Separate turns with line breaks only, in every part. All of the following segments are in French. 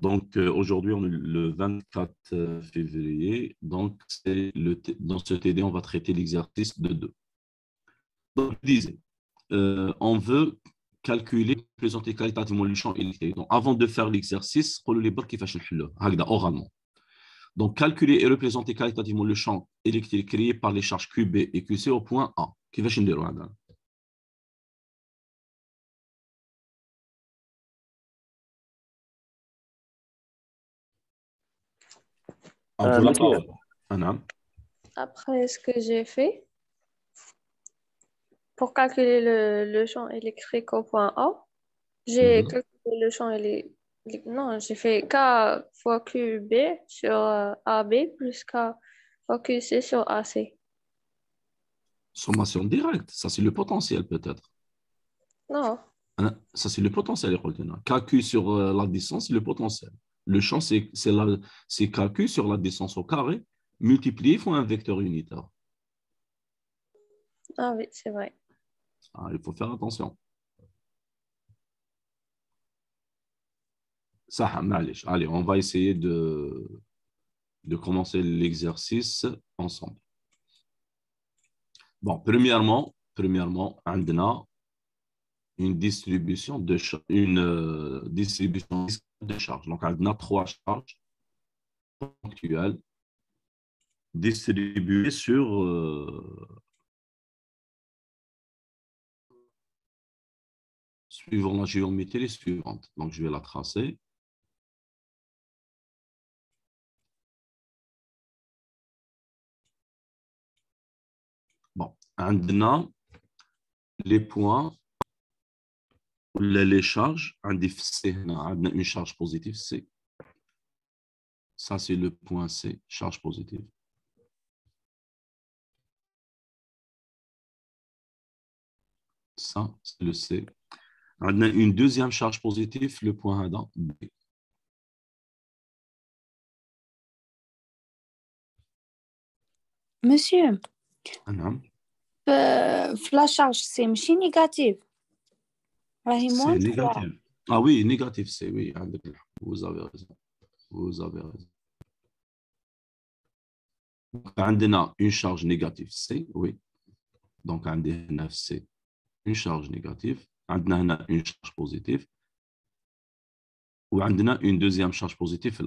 Donc euh, aujourd'hui, on le 24 euh, février. Donc le dans ce TD, on va traiter l'exercice de 2. Donc je disais, euh, on veut calculer représenter qualitativement le champ électrique. Donc avant de faire l'exercice, oralement. Donc calculer et représenter qualitativement le champ électrique créé par les charges QB et QC au point A. Qui
va Euh, Après ce que j'ai fait,
pour calculer le, champ électrique au point A, j'ai mhm. calculé le champ électrique. Non, j'ai fait K fois QB sur euh, AB plus K fois QC sur AC.
Sommation directe, ça c'est le potentiel peut-être. Non. Hein? Ça c'est le potentiel, K sur euh, la distance, c'est le potentiel. Le champ, c'est calcul sur la distance au carré, multiplié fois un vecteur unitaire.
Ah oui, c'est vrai.
Ah, il faut faire attention. Ça, allez, on va essayer de, de commencer l'exercice ensemble. Bon, premièrement, premièrement, on a une distribution de une euh, distribution de charges. Donc, on a trois charges ponctuelles distribuées sur euh,
suivant la géométrie suivante. Donc, je vais la tracer. Bon, a
les points les charges, une charge positive c'est Ça, c'est le point C,
charge positive. Ça, c'est le C. On a une deuxième charge positive, le point A B. Monsieur, euh,
la charge, c'est négative. C'est
négatif. Ah oui, négatif, c'est oui. Vous avez raison. Vous avez raison. a une charge négative C, oui. Donc un a C, une charge négative. Un a une charge positive. Ou a une deuxième charge positive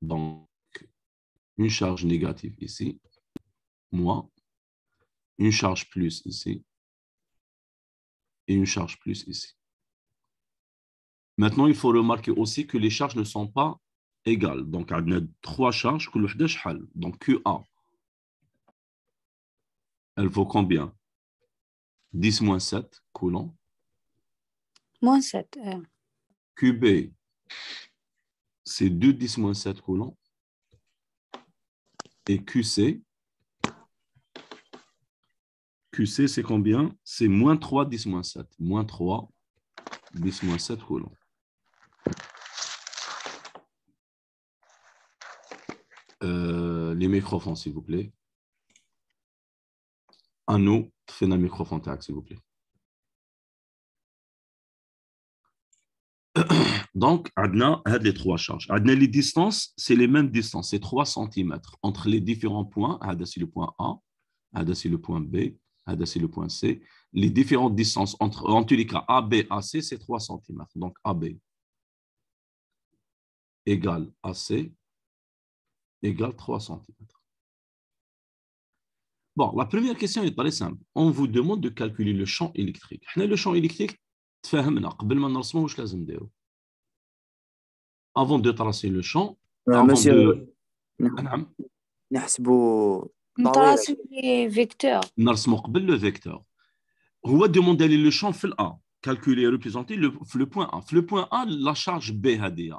Donc une charge négative ici, moins une charge plus ici, une charge plus ici.
Maintenant, il faut remarquer aussi que les charges ne sont pas égales. Donc, y a trois charges, donc QA. Elle vaut combien 10 moins 7, coulant.
Moins 7. Euh.
QB, c'est 2 10 moins 7 coulant. Et QC, QC, c'est combien C'est moins 3, 10, moins 7. Moins 3, 10, moins 7 coulombs. Euh, les microphones, s'il vous plaît. fais un microphone s'il vous plaît. Donc, Adna a les trois charges. Adna, les distances, c'est les mêmes distances, c'est 3 cm. Entre les différents points, Adna, c'est le point A, Adna, c'est le point B, c'est le point C, les différentes distances entre, en tous cas, AB, AC, c'est 3 cm. Donc AB égale AC égale 3 cm. Bon, la première question est très simple. On vous demande de calculer le champ électrique. Le champ électrique, avant de tracer le champ, le bah
vecteur. le فيكتور
نرسمو قبل le vecteur. هو دوموندي لي شون في A. calculer représenter le, point A. Le point A, la charge B,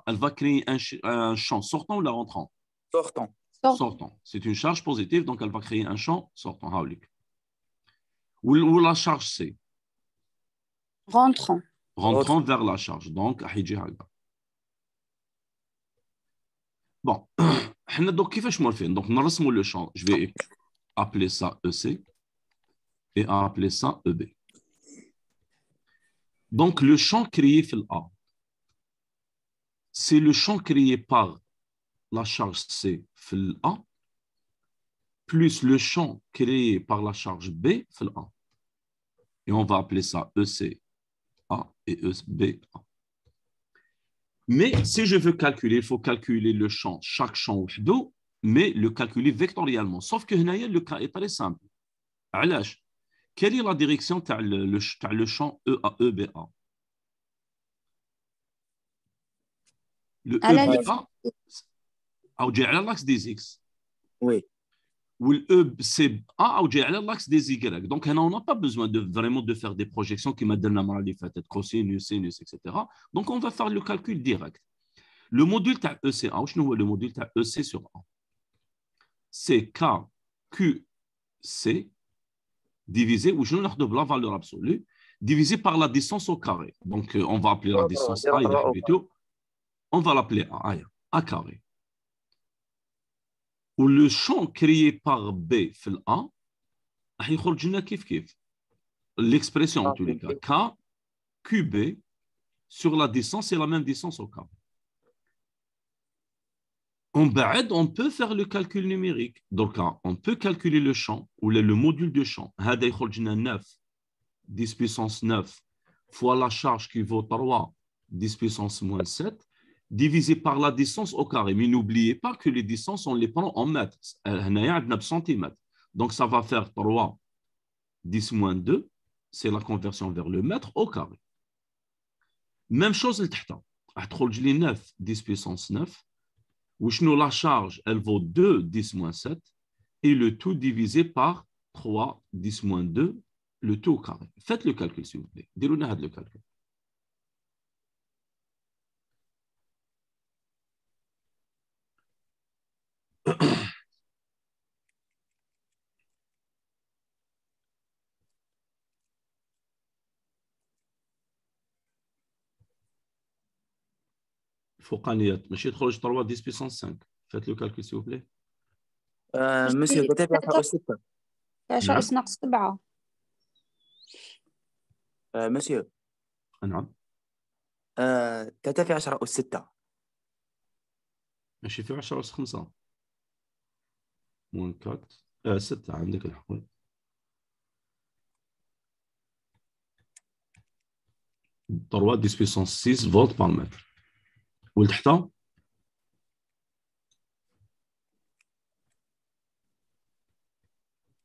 elle va créer un, champ sortant ou la rentrant Sortant. Sortant. C'est une charge positive, donc elle va créer un champ sortant. Ou, la charge C Rentrant. Rentrant vers la charge. Donc, Bon. Donc, le champ, je vais appeler ça le champ. Je vais appeler ça EC et appeler ça EB. Donc le champ créé fil A, c'est le champ créé par la charge C fil A plus le champ créé par la charge B fil A. Et on va appeler ça EC A et EB. Mais si je veux calculer, il faut calculer le champ, chaque champ d'eau, mais le calculer vectoriellement. Sauf que le cas est très simple. Quelle est la direction de le champ e e b EBA Le EBA, ou l'axe des X. Oui le e, c'est A ou j'ai l'axe des Y. Donc, on n'a pas besoin vraiment de faire des projections qui donné la morale fait être cosinus, sinus, etc. Donc, on va faire le calcul direct. Le module ta EC, A, je nous vois le module ta EC sur A. C'est KQc Q, C, divisé, ou je nous la valeur absolue, divisé par la distance au carré. Donc, euh, on va appeler la ah, distance A, On va l'appeler A, A carré ou le champ créé par B في A لنا ah, l'expression en ah, K QB sur la distance et la même distance au K En بعد on peut faire le calcul numérique donc hein, on peut calculer le champ ou le, module de champ هذا يخرج 9 10 puissance 9 fois la charge qui vaut 3 10 puissance moins 7 divisé par la distance au carré. Mais n'oubliez pas que les distances, on les prend en mètres. Donc, ça va faire 3, 10 moins 2, c'est la conversion vers le mètre au carré. Même chose, le tata. 9, 10 puissance 9. Où la charge, elle vaut 2, 10 moins 7. Et le tout divisé par 3, 10 moins 2, le tout au carré. Faites le calcul, s'il vous plaît. le calcul. فوقانيات ماشي تخرج 3 10 بيسونس 5 فات لو كالكول سي بلي
مسيو
كتبع فوق 6
10 ناقص 7 مسيو نعم 3 في 10 أس 6 ماشي
في 10 أس 5 مون 4 6 عندك الحق تروا ديسبيسونس 6 فولت بار متر Oui, monsieur,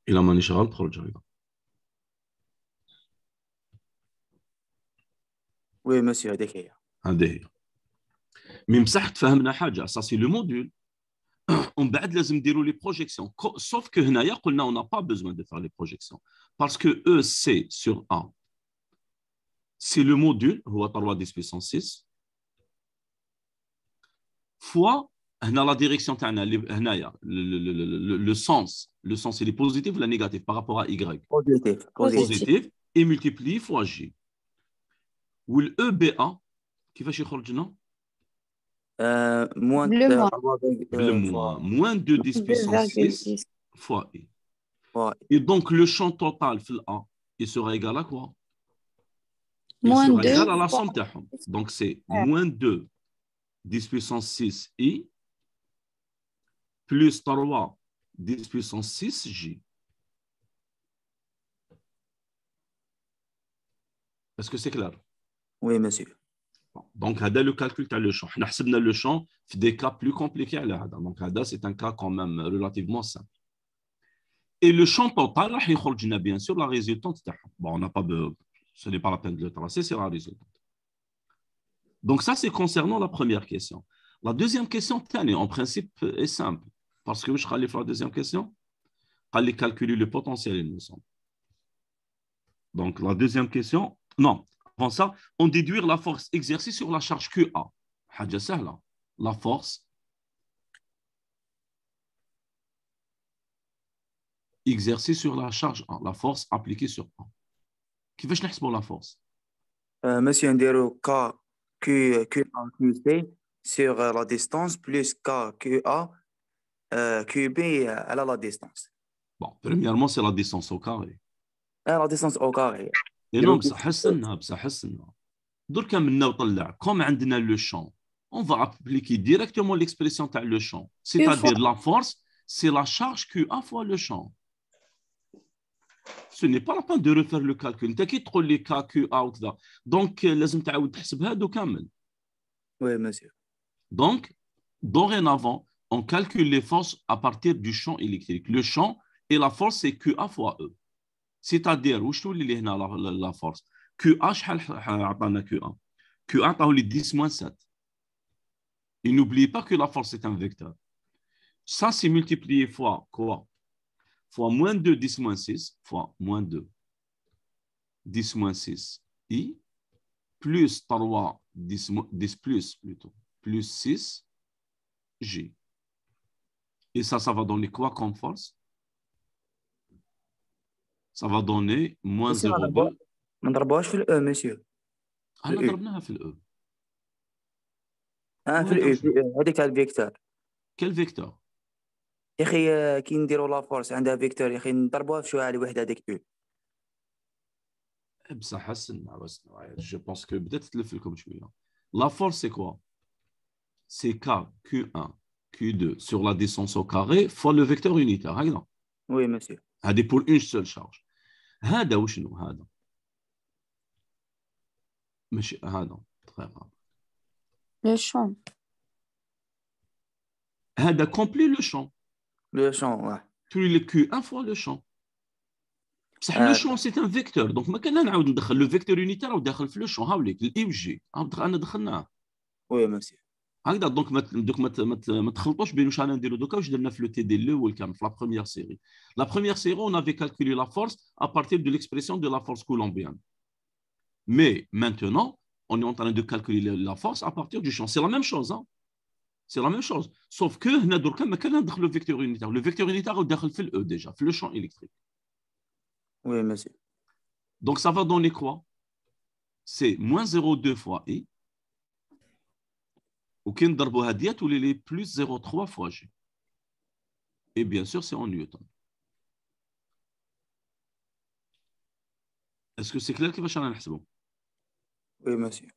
c'est le module. On bat encore les projections. Sauf que on n'a pas besoin de faire les projections. Parce que E, sur A, c'est le module, c'est le module, fois la direction le, sens le sens il est positif ou la négatif par rapport à y positif, positif. et multiplie fois j ou le EBA qui va يخرج euh, moins le moins moins 2 10 euh, puissance 6 fois i et donc le champ total A il sera égal à quoi
il moins sera égal à la somme
donc c'est moins 2 10 puissance 6 I plus 3 10 puissance 6 J. Est-ce que c'est clair? Oui, monsieur. Donc, هذا le calcul as le champ. Nous avons le champ des cas plus compliqués. Donc, c'est un cas quand même relativement simple. Et le champ total, bien sûr, la résultante. Bon, on n'a pas Ce n'est pas la peine de le tracer, c'est la résultante. Donc ça, c'est concernant la première question. La deuxième question, en principe, est simple. Parce que je vais faire la deuxième question. Allez calculer le potentiel, il me semble. Donc la deuxième question, non, avant ça, on déduire la force exercée sur la charge QA. La force exercée sur la charge A, la force appliquée sur A. Qui veut que la force euh, Monsieur
Ndero, K Q, Q, QC sur euh, la distance plus K, QB, euh, euh, elle a la distance.
Bon, premièrement, c'est la distance au carré. Ah, la distance au carré.
Et non, ça hein,
ça ça donc comme là on on le le on va appliquer directement l'expression de le champ, c'est-à-dire la force, c'est la charge QA fois le champ ce n'est pas la peine de refaire le calcul. Tu trop les cas Donc, لازم تعاود تحسب Oui, monsieur. Donc, dorénavant, on calcule les forces à partir du champ électrique. Le champ et la force, c'est QA fois E. C'est-à-dire, où je les la, la, la force QA, QA. QA, les 10 moins 7. Et n'oubliez pas que la force est un vecteur. Ça, c'est multiplié fois quoi fois moins 2, 10 moins 6, fois moins 2, 10 moins 6, i, plus 3, 10, plus plutôt, plus 6, j. Et ça, ça va donner quoi comme force Ça va donner moins 0,2.
E, monsieur. Ah, on l'a الاو مسيو احنا ضربناها في الاو le في c'est quel vecteur. Quel vecteur la force
C'est Je pense que peut-être le comme La force, c'est quoi C'est K, Q1, Q2 sur la distance au carré fois le vecteur unitaire. Hein, oui, monsieur. Il pour une seule charge. Il y a le champ, ouais. Tu le q un fois le champ. Le euh, champ, c'est un vecteur. Donc, le vecteur unitaire, on dans le champ. L'IMG. Oui, merci. هكذا دونك ما دوك ما je تخلطوش بين واش انا نديرو دوكا واش درنا في لو تي دي لو والكام on est en train de calculer la force à partir du champ. C'est la même chose. Hein. C'est la même chose. Sauf que le vecteur unitaire. Le vecteur unitaire est le E déjà, le champ électrique. Oui, monsieur Donc ça va donner quoi C'est moins 0,2 fois e. I. Ou les plus 0,3 fois G. Et bien sûr, c'est en Newton. Est-ce que c'est clair qu'il va changer Oui, monsieur.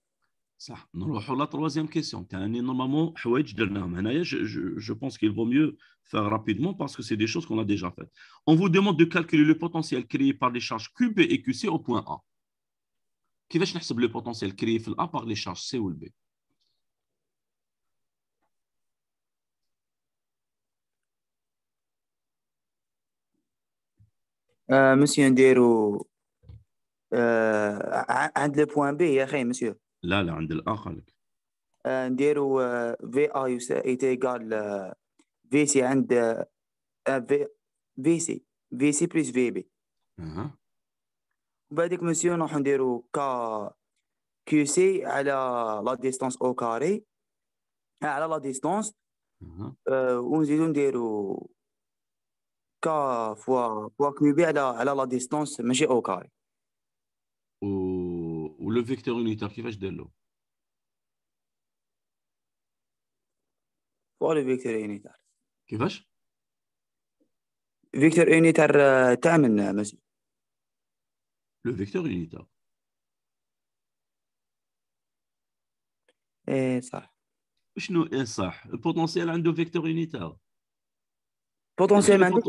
La troisième question, je pense qu'il vaut mieux faire rapidement parce que c'est des choses qu'on a déjà faites. On vous demande de calculer le potentiel créé par les charges QB et QC au point A. Qui va le potentiel créé par les charges C ou le B?
Euh, monsieur à euh, un des points B, monsieur.
لا لا عند الاخر لك
نديروا في اي ايتيغال في سي عند في سي في سي بلس في بي اها مسيو نروحو نديرو كا كيو سي على لا ديستونس او كاري على لا ديستونس
آه، ونزيدو نديرو
كا فوا فوا كيو بي على على لا ديستونس ماشي او كاري
ولو فيكتور يونيتير كيفاش دار له
فولي فيكتور يونيتير كيفاش فيكتور يونيتير تاع من
مسي لو فيكتور يونيتير ايه صح شنو ايه صح البوتونسيال عنده فيكتور يونيتير
بوتونسيال ما عندوش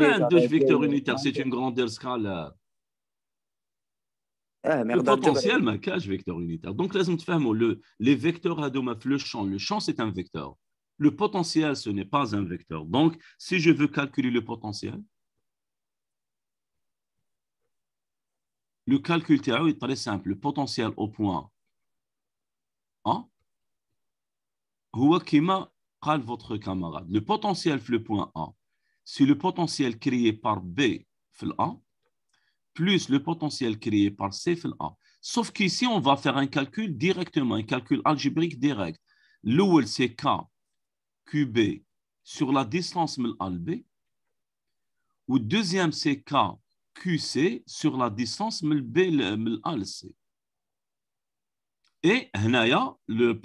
ما عندوش فيكتور يونيتير
سي اون غروندير سكالار Ah, le potentiel euh, cage vecteur unitaire. Donc, le, les vecteurs adomaf, le champ. Le champ, c'est un vecteur. Le potentiel, ce n'est pas un vecteur. Donc, si je veux calculer le potentiel, le calcul théorique est très simple. Le potentiel au point A, votre camarade. Le potentiel le point A, c'est le potentiel créé par B, A, plus le potentiel créé par C A. Sauf qu'ici, on va faire un calcul directement, un calcul algébrique direct. L'OL, c'est K sur la distance MLB. Ou deuxième, c'est QC sur la distance MLB-MLC. Et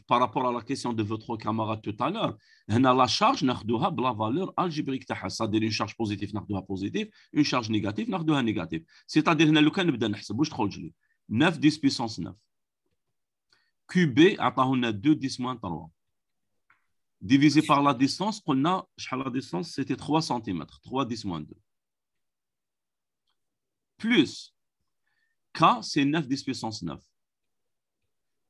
par rapport à la question de votre camarade tout à l'heure, la charge ناخذوها بلا فالور الجبريك تاعها c'est-à-dire une charge positive ناخذوها positive une charge négative ناخذوها négative c'est-à-dire هنا لو كان نبدا نحسب واش تخرج لي 9 10 puissance 9 QB عطاه 2 10 moins 3 divisé par la distance قلنا شحال la distance c'était 3 cm 3 10 moins 2 plus K c'est 9 10 puissance 9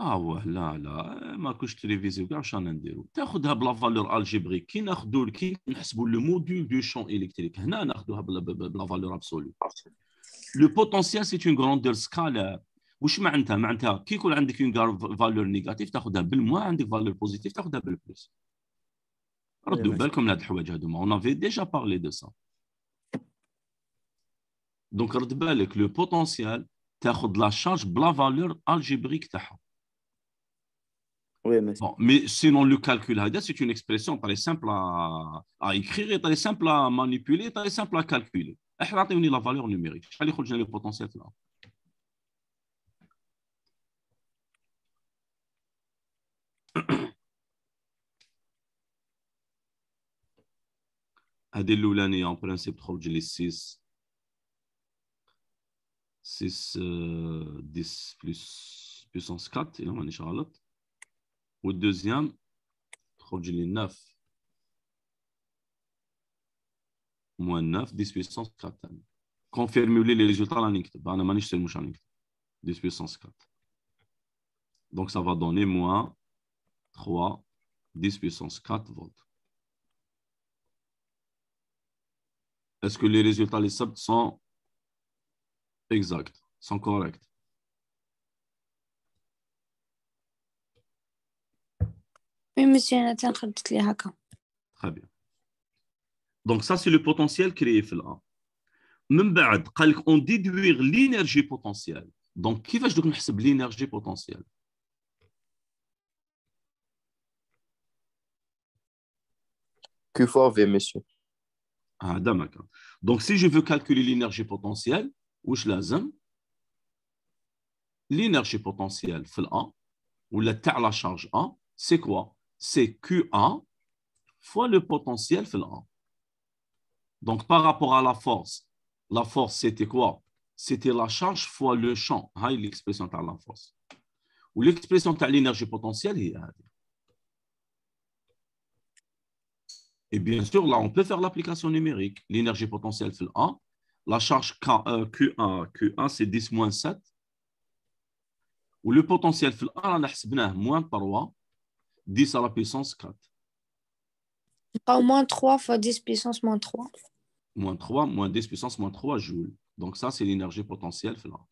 اه لا لا ماكوش تريفيزي كاع واش انا نديرو تاخذها بلا فالور الجبريك كي ناخذو كي نحسبوا لو موديل دو شون الكتريك هنا ناخذوها بلا فالور ابسولو لو بوتونسيال سي اون غروندور سكالار واش معناتها معناتها كي يكون عندك اون فالور نيجاتيف تاخذها بالموا عندك فالور بوزيتيف تاخذها بالبلوس ردوا بالكم لهاد الحوايج ما اون افي ديجا بارلي دو سا دونك رد بالك لو بوتونسيال تاخذ لا شارج بلا فالور الجبريك تاعها mais... Bon, mais sinon, le calcul c'est une expression très simple à, à écrire, très simple à manipuler, très simple à calculer. la valeur numérique. Allez, le potentiel là. هذه principe اون برانسيب تخرج لي 6 6 10 بلس بيسونس 4 الا مانيش غلط au deuxième, les 9. Moins 9, 10 puissance 4. Confirmez les résultats 10 puissance 4. Donc, ça va donner moins 3, 10 puissance 4 volts. Est-ce que les résultats les sept sont exacts, sont corrects
Oui, monsieur a Nathan,
Très bien. Donc, ça, c'est le potentiel créé On déduire l'énergie potentielle. Donc, qui va je l'énergie potentielle Que fois monsieur. Ah, d'accord. Donc, si je veux calculer l'énergie potentielle, où je l'azme L'énergie potentielle, A ou la charge A, c'est quoi c'est Q1 fois le potentiel fil Donc, par rapport à la force, la force, c'était quoi? C'était la charge fois le champ. Ah, l'expression de la force. Ou l'expression de l'énergie potentielle Et bien sûr, là, on peut faire l'application numérique. L'énergie potentielle fil A la charge Q1, euh, Q1 c'est 10 moins 7. Ou le potentiel fil 1 on a moins 10 à la puissance 4.
au moins 3 fois 10 puissance moins 3.
Moins 3, moins 10 puissance moins 3 joules. Donc ça, c'est l'énergie potentielle. Finalement.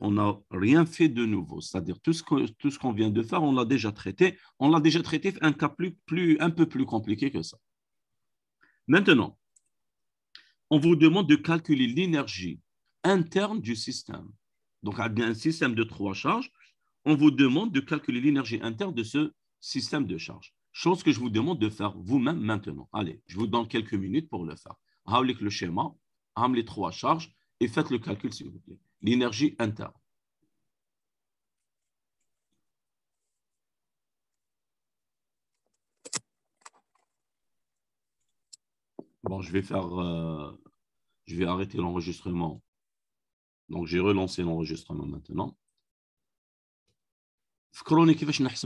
on n'a rien fait de nouveau. C'est-à-dire tout ce qu'on vient de faire, on l'a déjà traité. On l'a déjà traité un cas plus, un peu plus compliqué que ça. Maintenant, on vous demande de calculer l'énergie interne du système. Donc, un système de trois charges, on vous demande de calculer l'énergie interne de ce système de charges. Chose que je vous demande de faire vous-même maintenant. Allez, je vous donne quelques minutes pour le faire. Ramenez le schéma, ramenez les trois charges et faites le calcul, s'il vous plaît. L'énergie interne. Bon, je vais faire. Euh, je vais arrêter l'enregistrement. Donc, j'ai relancé l'enregistrement maintenant.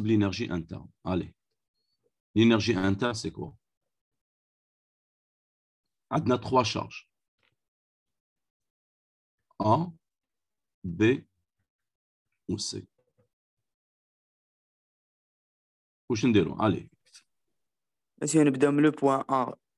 l'énergie interne. Allez. L'énergie interne, c'est quoi a trois charges.
A, B ou C.
واش نديرو؟ Allez.
Si on
le point A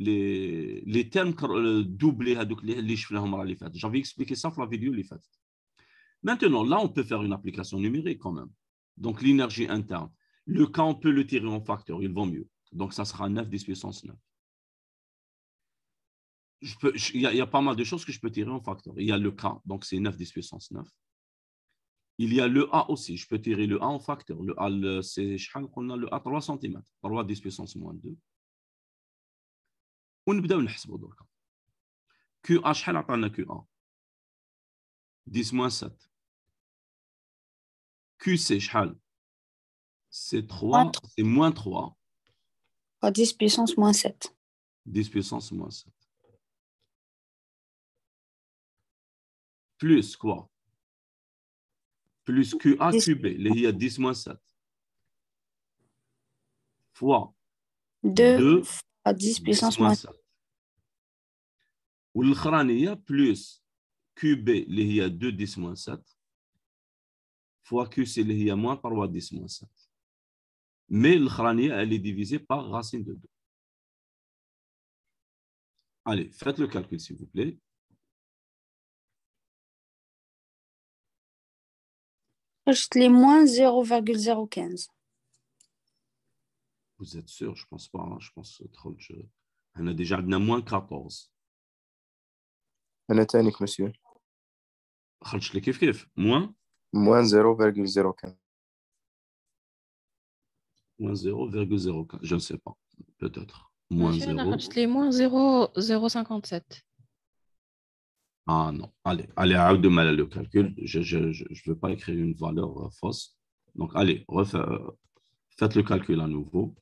les, les termes euh, doublés J'avais expliqué ça sur la vidéo. Maintenant, là, on peut faire une application numérique quand même. Donc, l'énergie interne. Le K, on peut le tirer en facteur, il vaut mieux. Donc, ça sera 9 10 puissance 9. Il y, a pas mal de choses que je peux tirer en facteur. Il y a le K, donc c'est 9 10 puissance 9. Il y a le A aussi, je peux tirer le A en facteur. Le A, c'est, a le A 3 cm, 3 10 puissance moins 2. ونبداو نحسبوا دركا شحال عطانا
10 moins 7 كيو c'est
شحال C'est 3 c'est moins 3
10 puissance moins 7
10 puissance moins 7 plus quoi Plus QA 10... cubé, il 10 moins 7. Fois
2 à 10 puissance moins 7.
والاخرانيه بلس QB اللي هي 2 10 7 fois QC اللي هي moins 3 10 7 mais l'Khraniya elle est divisée par racine de 2 allez faites le calcul s'il vous plaît
Je les moins 0,015.
Vous êtes sûr Je pense pas. Hein. Je pense que on a déjà moins 14. Anatanic, monsieur. Moins Moins 0,05.
Moins 0,05, je ne sais pas, peut-être.
Moins 0. Moins 0,057. Ah non, allez, allez, arrête de mal le calcul. Je ne je, je, veux pas écrire une valeur fausse. Donc, allez, refait, faites le calcul à nouveau.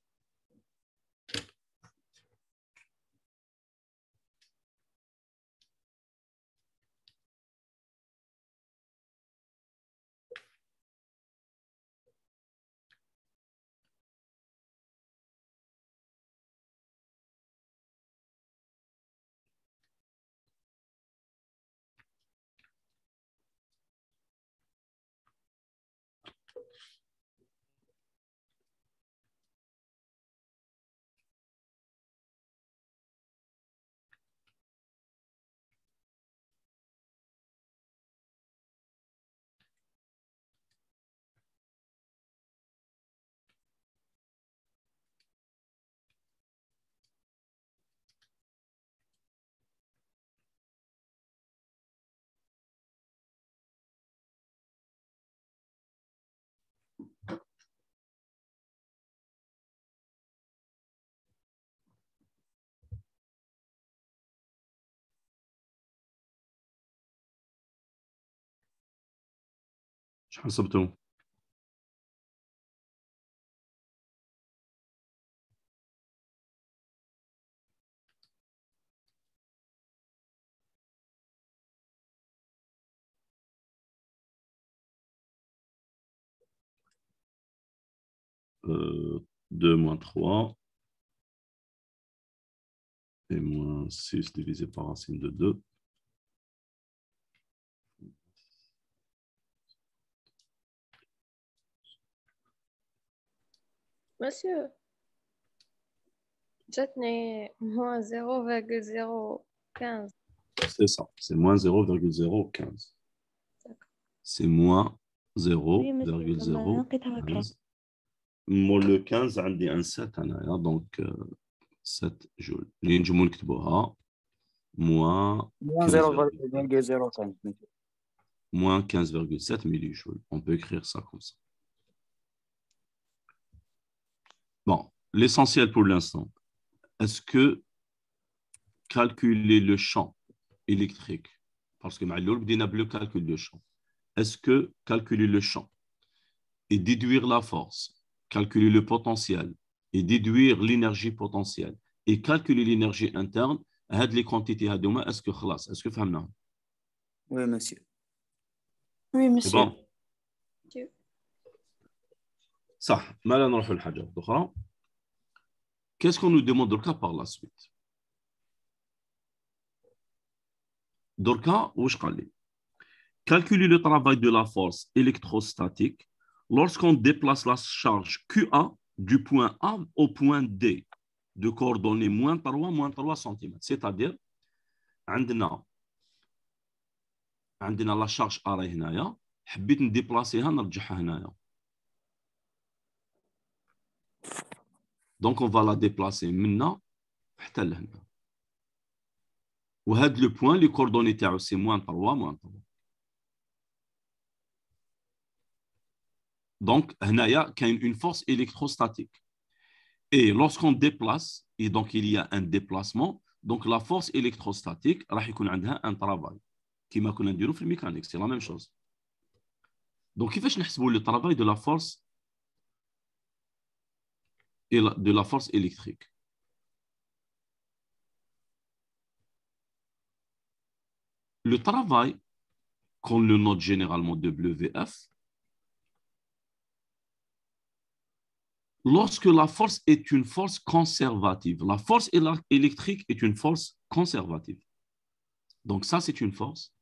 Euh, 2 moins 3 et moins 6 divisé par racine de 2. Monsieur, j'ai moins 0,015.
C'est ça, c'est moins 0,015. C'est moins 0,015. le 15, j'ai un 7, donc 7 euh, joules. Les qui moins moins 15,7 millijoules. On peut écrire ça comme ça. Bon, l'essentiel pour l'instant, est-ce que calculer le champ électrique, parce que Maloul a le calcul de champ, est-ce que calculer le champ et déduire la force, calculer le potentiel et déduire l'énergie potentielle et calculer l'énergie interne, les quantités, à est-ce que est-ce que Oui, monsieur. Oui, monsieur. Qu'est-ce qu'on nous demande par la suite Dorka, où je Calculer le travail de la force électrostatique lorsqu'on déplace la charge QA du point A au point D de coordonnées moins 3, moins 3 cm. C'est-à-dire, on a la charge A on هنايا حبيت la charge donc, on va la déplacer maintenant. Ou le point, les coordonnées, c'est moins 3, moins 3. Donc, il y a une force électrostatique. Et lorsqu'on déplace, et donc il y a un déplacement, donc la force électrostatique, elle a un travail. Qui m'a connu la mécanique, c'est la même chose. Donc, il faut que le travail de la force et de la force électrique. Le travail, qu'on le note généralement WF, lorsque la force est une force conservative, la force électrique est une force conservative. Donc ça, c'est une force.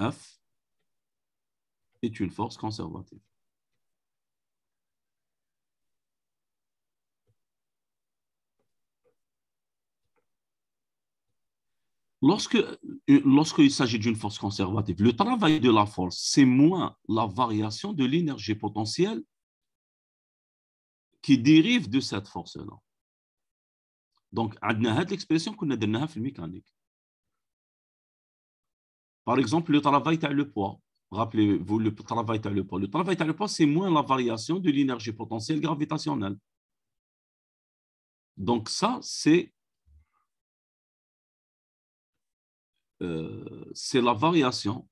F est une force conservative. Lorsque, euh, lorsqu'il s'agit d'une force conservative, le travail de la force, c'est moins la variation de l'énergie potentielle qui dérive de cette force-là. Donc, on a l'expression qu'on a donnée la mécanique. Par exemple, le travail à le poids. Rappelez-vous, le travail à le poids. Le travail à le poids, c'est moins la variation de l'énergie potentielle gravitationnelle. Donc, ça, c'est Euh, c'est la variation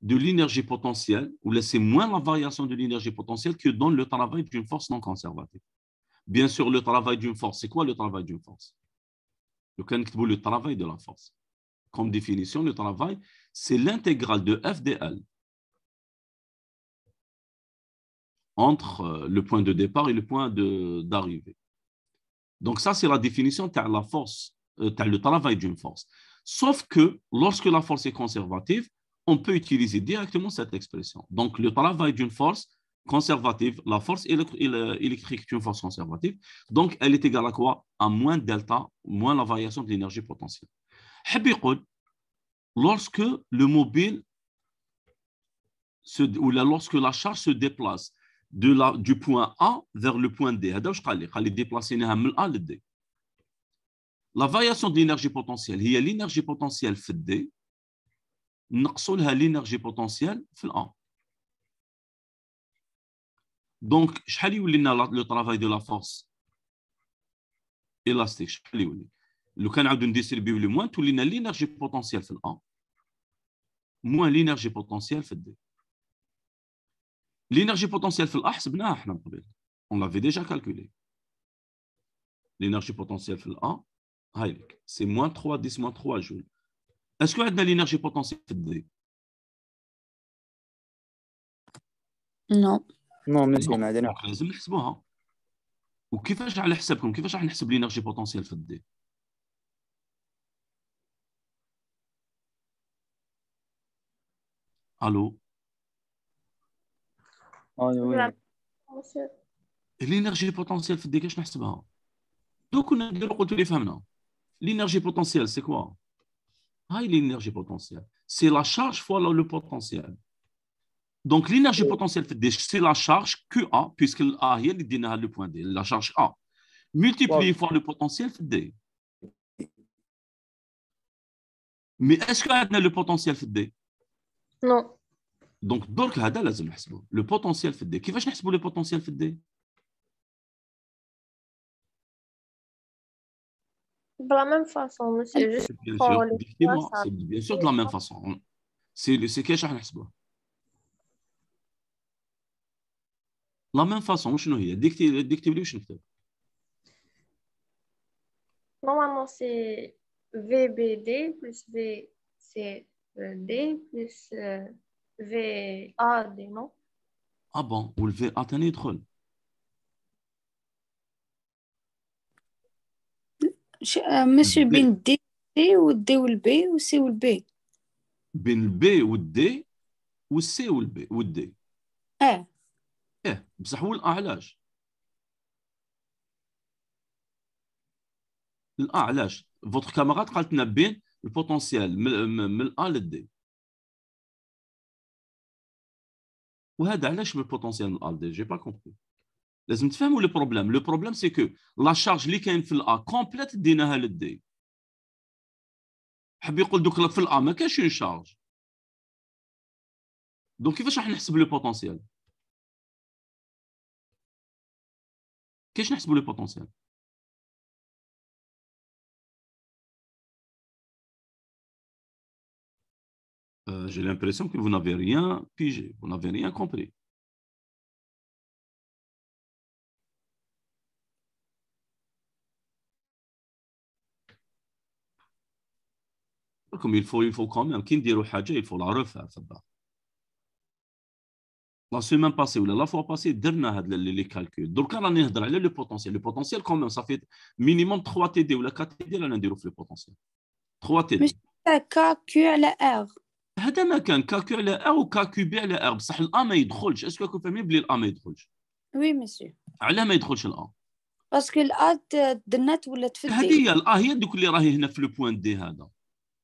de l'énergie potentielle, ou laisser moins la variation de l'énergie potentielle que donne le travail d'une force non conservative. Bien sûr, le travail d'une force, c'est quoi le travail d'une force Le travail de la force. Comme définition, le travail, c'est l'intégrale de FDL entre euh, le point de départ et le point d'arrivée. Donc ça, c'est la définition de la force, de euh, le travail d'une force. Sauf que lorsque la force est conservative, on peut utiliser directement cette expression. Donc, le travail d'une force conservative, la force euh, électrique est une force conservative, donc elle est égale à quoi À moins delta, moins la variation de l'énergie potentielle. Lorsque le mobile ou lorsque la charge se déplace du point A vers le point D, je déplacer A D. La variation de l'énergie potentielle, il y a l'énergie potentielle D, نقصوا l'énergie potentielle fait A. Donc, le travail de la force élastique le canal de distribution, moins نديستريبيو moins, l'énergie potentielle fait A moins l'énergie potentielle fait D. L'énergie potentielle fait A c'est On l'avait déjà calculé. L'énergie potentielle fait A c'est moins 3, 10, moins 3 joules. Est-ce que qu'on de l'énergie potentielle Non. Non, mais c'est bon. Hein? Qu'est-ce qu'on a l'énergie potentielle FD Allô L'énergie potentielle FD, qu'est-ce qu'on hein? a Donc, on a dit que tu les femmes, non L'énergie potentielle, c'est quoi Ah, l'énergie potentielle. C'est la charge fois le potentiel. Donc, l'énergie potentielle, c'est la charge QA, puisque A, il est le point D, la charge A. Multiplié fois le potentiel, fait D. Mais est-ce qu'on a le potentiel fait D Non. Donc, donc le potentiel fait D. Qui va le potentiel fait D
De la même façon, mais c'est juste.
Bien sûr, c'est bien sûr de la même façon. C'est le à ce De La même façon, je هي؟ ديكتي ديكتيب
Normalement, c'est VBD
plus VCD euh, plus euh, VAD, non?
Ah bon, ou le VA تاني
آه، ماشي بين الدي دي
والدي والبي والسي والبي
بين البي والدي والسي والبي والدي اه اه بصح هو الأ علاش فوتر كاميرات قالت لنا بين البوتنسيال من الأ للدي وهذا علاش من البوتنسيال من الأ للدي جي با كومبري لازم تفهموا لو بروبليم لو بروبليم سي كو لا شارج اللي كاين في الا كومبليت ديناها للدي حب يقول دوك في الا ما كاينش اون شارج دونك كيفاش
راح نحسب لو بوتونسيال كيفاش نحسبوا لو بوتونسيال Euh, j'ai l'impression que vous n'avez rien pigé, vous n'avez rien compris.
لكم يلفو يلفو كوميم يعني كي نديرو حاجه يلفو لا في الدار لا سيمين باسي ولا لا فوا باسي درنا هاد لي كالكول دركا راني نهضر على لو بوتونسيال لو بوتونسيال كوميم صافي مينيموم 3 تي دي ولا 4 تي دي رانا نديرو في لو بوتونسيال 3 تي دي
كا على ار
هذا ما كان كا على ار وكا كيو بي على ار بصح الا ما يدخلش اسكو راكم فاهمين بلي الا ما يدخلش وي مسيو علاه ما يدخلش الا
باسكو الا دنات ولا في هذه هي
الا هي دوك اللي راهي هنا في لو بوان دي هذا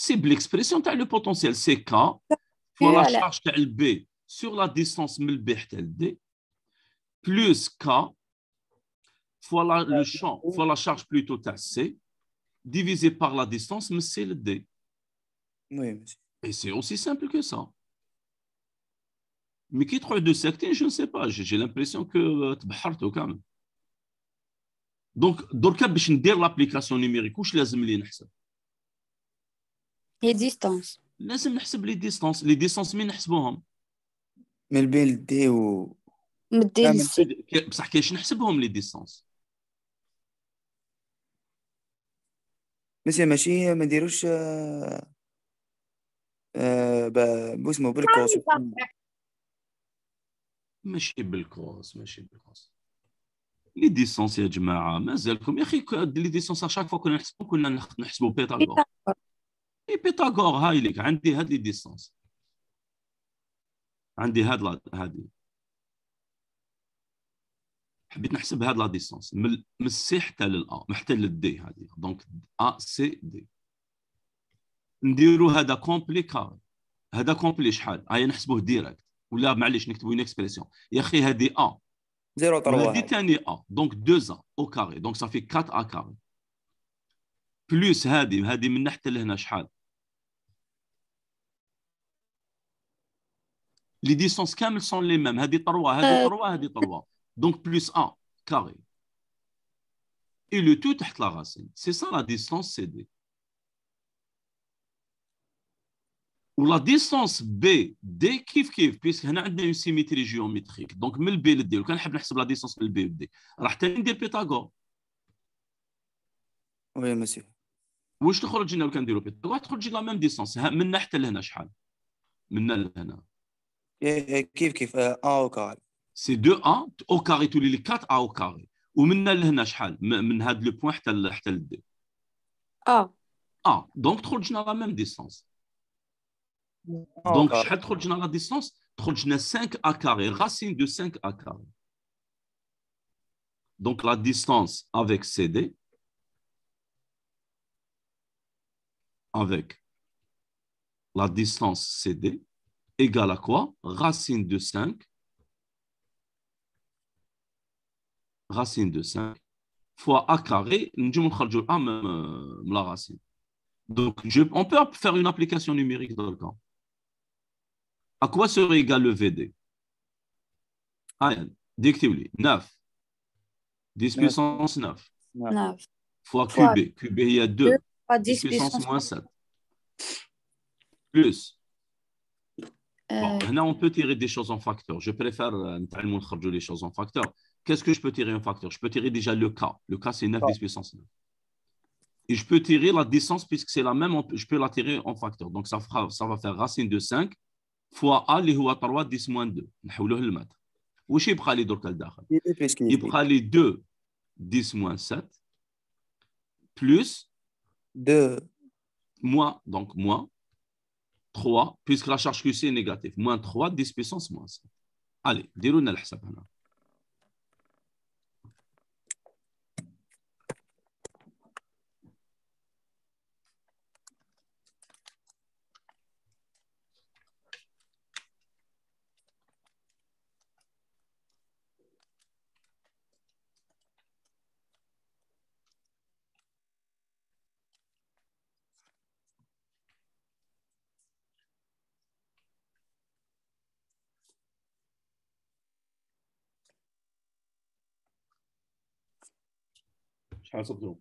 C'est l'expression, le potentiel K
fois la charge
B sur la distance de B plus K fois la, le la charge plutôt C, divisé par la distance mais c'est le D. Et c'est aussi simple que ça. Mais qui trouve de certains, je ne sais pas. J'ai l'impression que euh, tu as quand même. Donc, dans le cas de l'application numérique, je l'ai لي ديستونس لازم نحسب لي ديستونس لي ديستونس مين نحسبوهم من بين الدي و من الدي بصح كيفاش نحسبهم لي ديستونس
مثلا ماشي ما نديروش آه آه بوسمو بالكوس
ماشي بالكوس ماشي بالكوس لي ديسونس يا جماعه مازالكم يا اخي لي ديسونس شاك فوا كنا نحسبو كنا نحسبو بيتاغور اي بيتاغور هاي لك عندي لي ديستانس عندي هاد هادي حبيت نحسب هاد لا ديستانس من السي حتى للأ حتى للدي هادي دونك ا سي دي نديرو هذا كومبلي كار هذا كومبلي شحال هاي نحسبوه ديريكت ولا معليش نكتبو اون اكسبريسيون يا اخي هادي ا 0 3 هادي ثاني ا دونك 2 ا او كاري دونك صافي 4 ا كاري بلوس هادي هادي من حتى لهنا شحال لي ديسونس كامل سون لي ميم هذه طروا هذه طروا هذه طروا دونك بلس ا كاري اي لو تو تحت لا راسين سي سا لا ديسونس سي دي لا ديسونس بي دي كيف كيف بيسك هنا عندنا اون سيميتري جيومتريك دونك من البي للدي كان نحب نحسب لا ديسونس من البي للدي راح حتى ندير بيتاغور وي مسيو واش تخرج لنا لو كان نديرو بيتاغور تخرج لا ميم ديسونس من حتى لهنا شحال من لهنا c'est eh, 2a eh, au carré tout les 4a au carré ou le point donc on la même distance
donc
chhal la distance on 5a carré racine de 5a carré donc la distance avec cd avec la distance cd égale à quoi Racine de 5. Racine de 5 fois a carré, euh, la racine. Donc, on peut faire une application numérique dans le cas. À quoi serait égal le VD Ayan, le 9. 10 puissance 9. 9. Fois QB. QB, il y a 2. 10 puissance moins 7. Plus Bon, là, euh, on peut tirer des choses en facteur. Je préfère euh, les choses en facteur. Qu'est-ce que je peux tirer en facteur Je peux tirer déjà le cas. Le cas, c'est 9 10 puissance 9. Et je peux tirer la distance, puisque c'est la même, je peux la tirer en facteur. Donc, ça, fera, ça va faire racine de 5 fois A, les 10 moins 2. Où est-ce qu'il donc Il prend les 2, 10 moins 7, plus 2, moins, donc moins 3, puisque la charge QC est négative. Moins 3, 10 puissance moins 5. Allez, déroule le
Charles Abdul.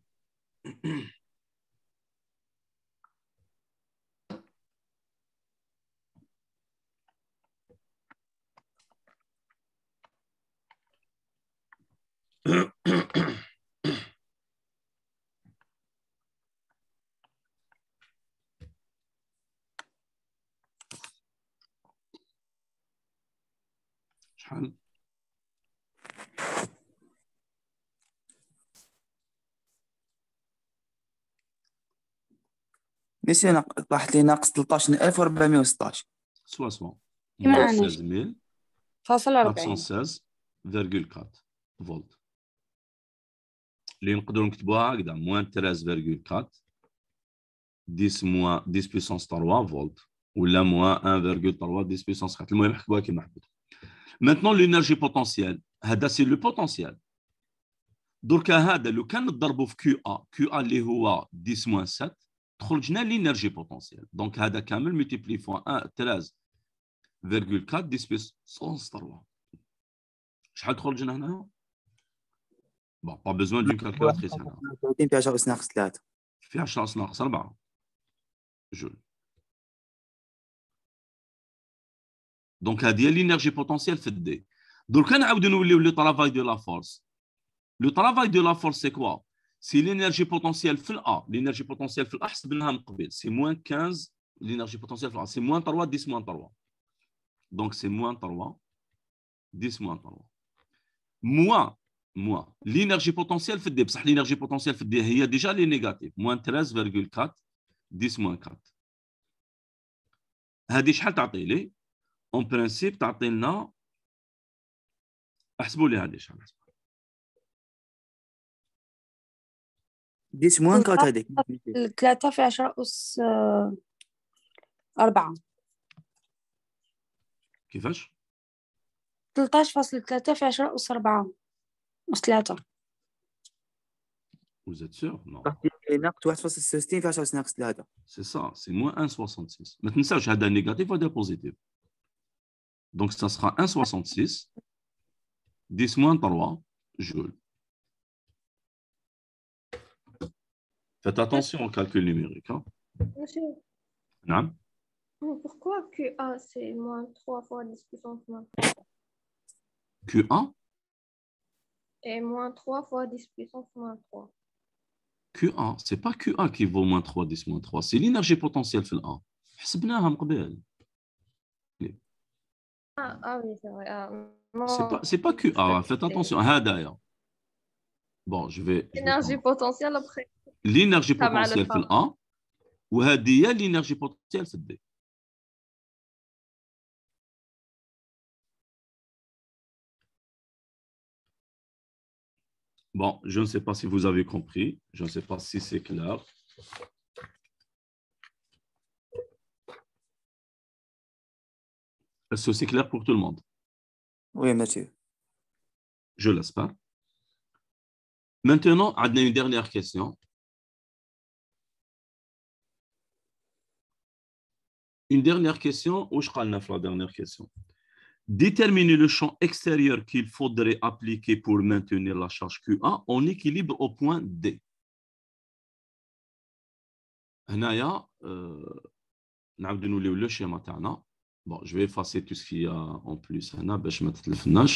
ميسي طاحت لي ناقص 13416
سوا
كما 416.4
فولت اللي نقدروا نكتبوها هكذا موان 13.4 10 موان 10 بيسونس 3 فولت ولا موان 1.3 10 بيسونس 4 المهم نحكبوها كما حبيت ميتنون لينيرجي بوتنسيال هذا سي لو بوتونسيال دركا هذا لو كان نضربوا في كيو ا كيو ا اللي هو 10 7 خرجنا l'énergie potentielle دونك هذا كامل multiplié fois 1 3,4 دي سبيس 103 شحال تخرجنا هنا بون با بوزوان دو كالكولاتريس هنا 30 في 10 اس ناقص 3 في 10 اس ناقص 4 جول دونك هذه هي l'énergie potentielle في الدي دوك نعاودو نوليو لو طرافاي دو لا فورس لو طرافاي دو لا فورس سي كوا si l'énergie potentielle fil A, l'énergie potentielle fil A, c'est moins 15, l'énergie potentielle fil A, c'est moins 3, 10 moins 3. Donc c'est moins 3, 10 moins 3. Moins, moins, l'énergie potentielle fil D, l'énergie potentielle fil D, il y a déjà les négatifs, moins 13,4, 10 moins 4. هذه شحال تعطي لي؟ اون برينسيپ تعطي لنا
احسبوا لي هذه شحال ديس موان هذيك في عشرة أس أربعة
كيفاش؟ 13.3
10 4 3
Vous êtes sûr Non. C'est ça, c'est moins 1,66. Maintenant, ça, j'ai un négatif ou un positif. Donc, ça sera 1,66, 10 moins 3 joules. Faites attention au calcul numérique. Hein? Non? Hein?
Pourquoi QA, c'est moins 3 fois 10 puissance moins 3 Q1 Et moins 3 fois 10 puissance moins 3.
Q1, c'est pas Q1 qui vaut moins 3, 10 moins 3, c'est l'énergie potentielle ah, ah, oui, c'est vrai. Ah, c'est pas, c'est pas QA, faites attention. Hein, bon, je vais.
L'énergie potentielle après
l'énergie potentielle في il وهذه هي l'énergie potentielle في
Bon, je ne sais pas si vous avez compris, je ne sais pas si c'est clair. Est-ce que c'est clair pour tout le monde Oui, monsieur. Je l'espère. Maintenant, on a une dernière question.
une dernière question, ou je la dernière question. Déterminer le champ extérieur qu'il faudrait appliquer pour maintenir la charge Q1 en équilibre au point D. Naya, euh, nous le schéma. Bon, je vais effacer tout ce qu'il y a en plus. Je
vais le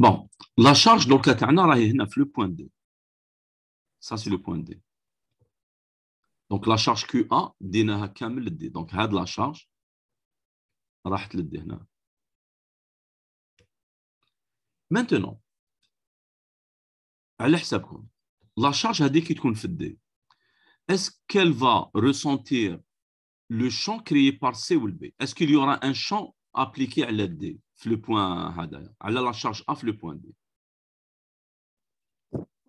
bon la charge donc la travers là le point D ça c'est le point D donc la charge Qa dina kam le donc had la charge raht le D là hein. maintenant à la charge hadi qui est D, est-ce qu'elle va ressentir le champ créé par C ou B est-ce qu'il y aura un champ appliqué à la D le point Allah la charge A le point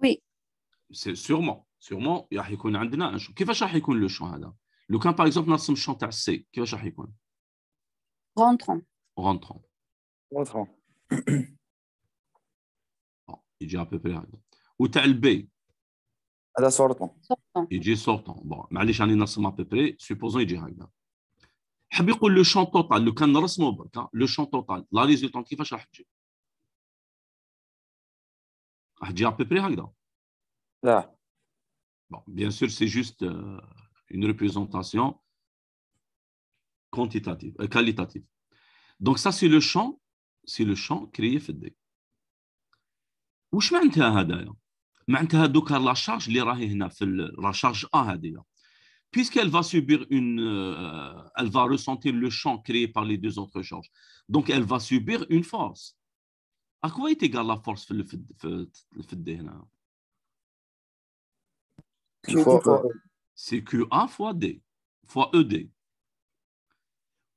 Oui. C'est sûrement, sûrement, il y a un champ. Qui va que le choix Le cas, par exemple, nous chant à C. qui va que Rentrant. Rentrant.
Rentrant.
Il dit à peu près. Ou t'as le B. la sortant. Il dit sortant. Bon, dans راني champ à peu près, supposons il dit حب يقول لو شون توتال لو كان نرسمو برك لو شون توتال لا ريزولتون كيفاش راح تجي راح تجي ابيبري هكذا لا بون بيان سور سي جوست اون ريبريزونتاسيون quantitative, كاليتاتيف دونك سا سي لو شون سي لو شون كريي في الدي. وش معناتها هذايا؟ معناتها دوكا لا شارج اللي راهي هنا في لا شارج ا هذه puisqu'elle va subir une, euh, elle va ressentir le champ créé par les deux autres charges. Donc, elle va subir une force. À quoi est égale la force في le هنا؟ e. C'est Q1 fois D, fois ED.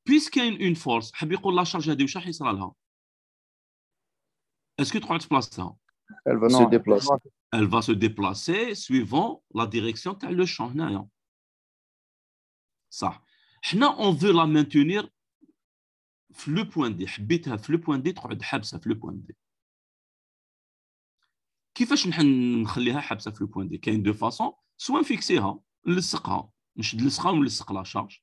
Puisqu'il y a une force, la charge est Est-ce que tu as Elle va se déplacer. Elle va se déplacer suivant la direction que le champ. صح حنا اون فو لا مانتونير في لو بوان دي حبيتها في لو بوان دي تقعد حابسه في لو بوان دي كيفاش نخليها حابسه في لو بوان دي كاين دو فاسون سوا نفيكسيها نلصقها نشد لصقها ونلصق لا شارج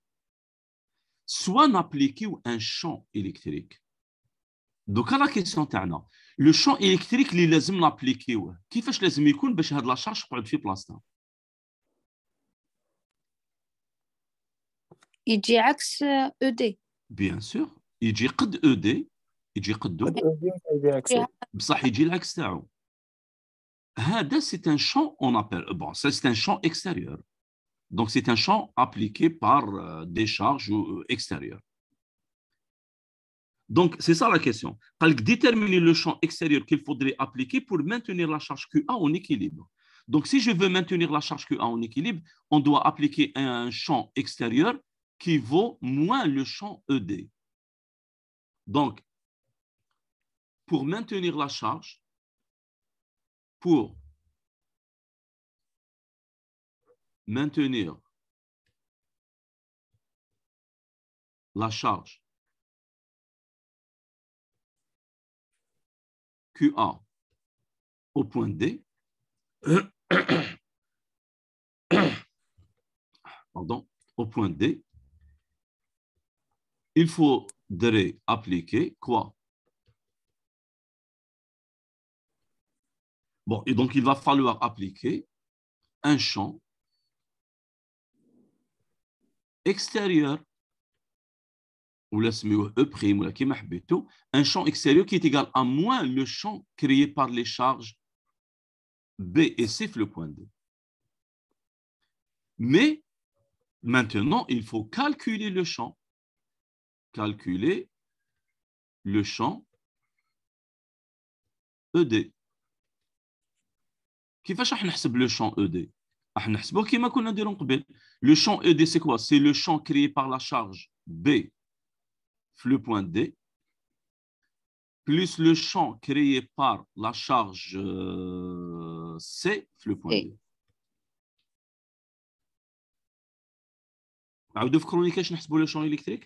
سوا نابليكيو ان شون الكتريك دوكا لا كيسيون تاعنا لو شون الكتريك اللي لازم نابليكيوه كيفاش لازم يكون باش هاد لا شارج تقعد في بلاصتها
Il dit ax ED
sûr. Il dit qd ED Il dit ed Il تاعو هذا c'est un champ on appelle bon c'est un champ extérieur donc c'est un champ appliqué par euh, des charges euh, extérieures donc c'est ça la question déterminer le champ extérieur qu'il faudrait appliquer pour maintenir la charge QA en équilibre donc si je veux maintenir la charge QA en équilibre on doit appliquer un champ extérieur qui vaut moins le champ ED. Donc, pour maintenir la charge,
pour maintenir la charge QA au
point D, pardon, au point D, il faudrait appliquer quoi Bon, et donc il va falloir appliquer un champ extérieur, ou la E', ou la un champ extérieur qui est égal à moins le champ créé par les charges B et C, le point D. Mais maintenant, il faut calculer le champ calculer le champ ED. à calculer le champ ED le champ ED, c'est quoi C'est le champ créé par la charge B, le point D, plus le champ créé par la charge euh, C, le point D.
Vous avez le champ électrique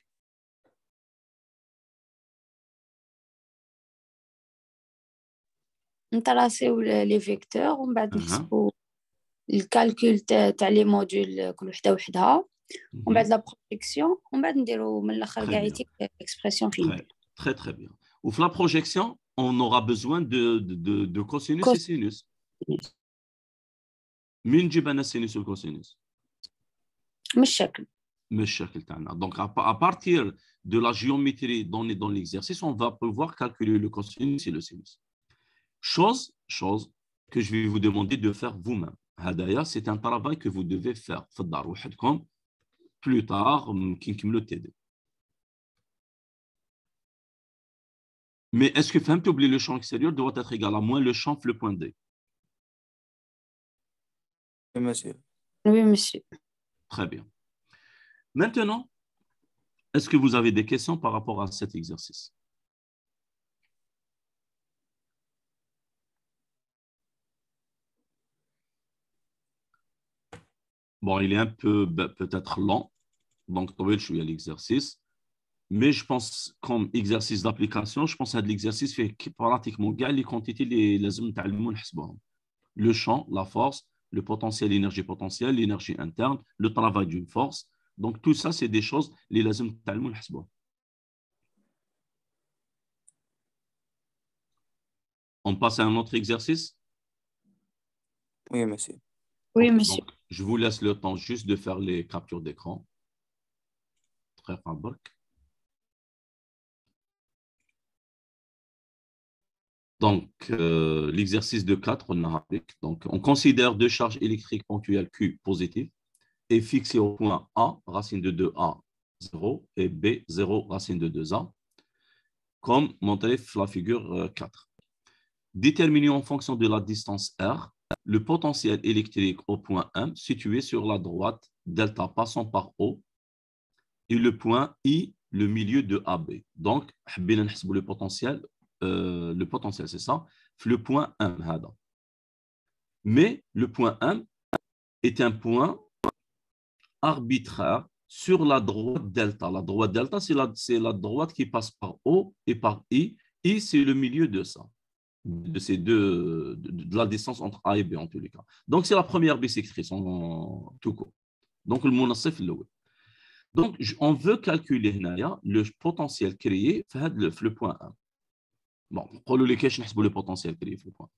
On trace les vecteurs, on va discuter uh-huh. le calcul des les modules, à On
va uh-huh. la projection, on va nous l'expression finale.
Très très bien. Et la projection, on aura besoin de cosinus et sinus. Cosinus. Minjiben le sinus ou le cosinus? Lequel? Lequel Donc à partir de la géométrie donnée dans l'exercice, on va pouvoir calculer le cosinus et le sinus. Chose, chose que je vais vous demander de faire vous-même. D'ailleurs, c'est un travail que vous devez faire. Plus tard, hum, Mais est-ce que femme oublier le champ extérieur doit être égal à moins le champ le point D Oui, monsieur. Oui, monsieur. Très bien. Maintenant, est-ce que vous avez des questions par rapport à cet exercice Bon, il est un peu ben, peut-être lent, donc je suis à l'exercice. Mais je pense, comme exercice d'application, je pense à l'exercice qui pratiquement gagne les quantités les Le champ, la force, le potentiel, l'énergie potentielle, l'énergie interne, le travail d'une force. Donc tout ça, c'est des choses les lazim talmul On passe à un autre exercice Oui, monsieur. Oui, monsieur. Je vous laisse le temps juste de faire les captures d'écran. Très Donc, euh, l'exercice de 4, on Donc, on considère deux charges électriques ponctuelles Q positives et fixées au point A, racine de 2A, 0, et B, 0, racine de 2A, comme montré la figure 4. Euh, Déterminer en fonction de la distance R le potentiel électrique au point M situé sur la droite delta passant par O et le point I, le milieu de AB. Donc, le potentiel, euh, le potentiel c'est ça, le point M. Mais le point M est un point arbitraire sur la droite delta. La droite delta, c'est la, la droite qui passe par O et par I. I, c'est le milieu de ça de ces deux, de, la distance entre A et B en tous les cas. Donc c'est la première bisectrice en, tout cas. Donc le monasif le Donc on veut calculer le potentiel créé le point 1. Bon, pour le cas, pour le potentiel créé le point.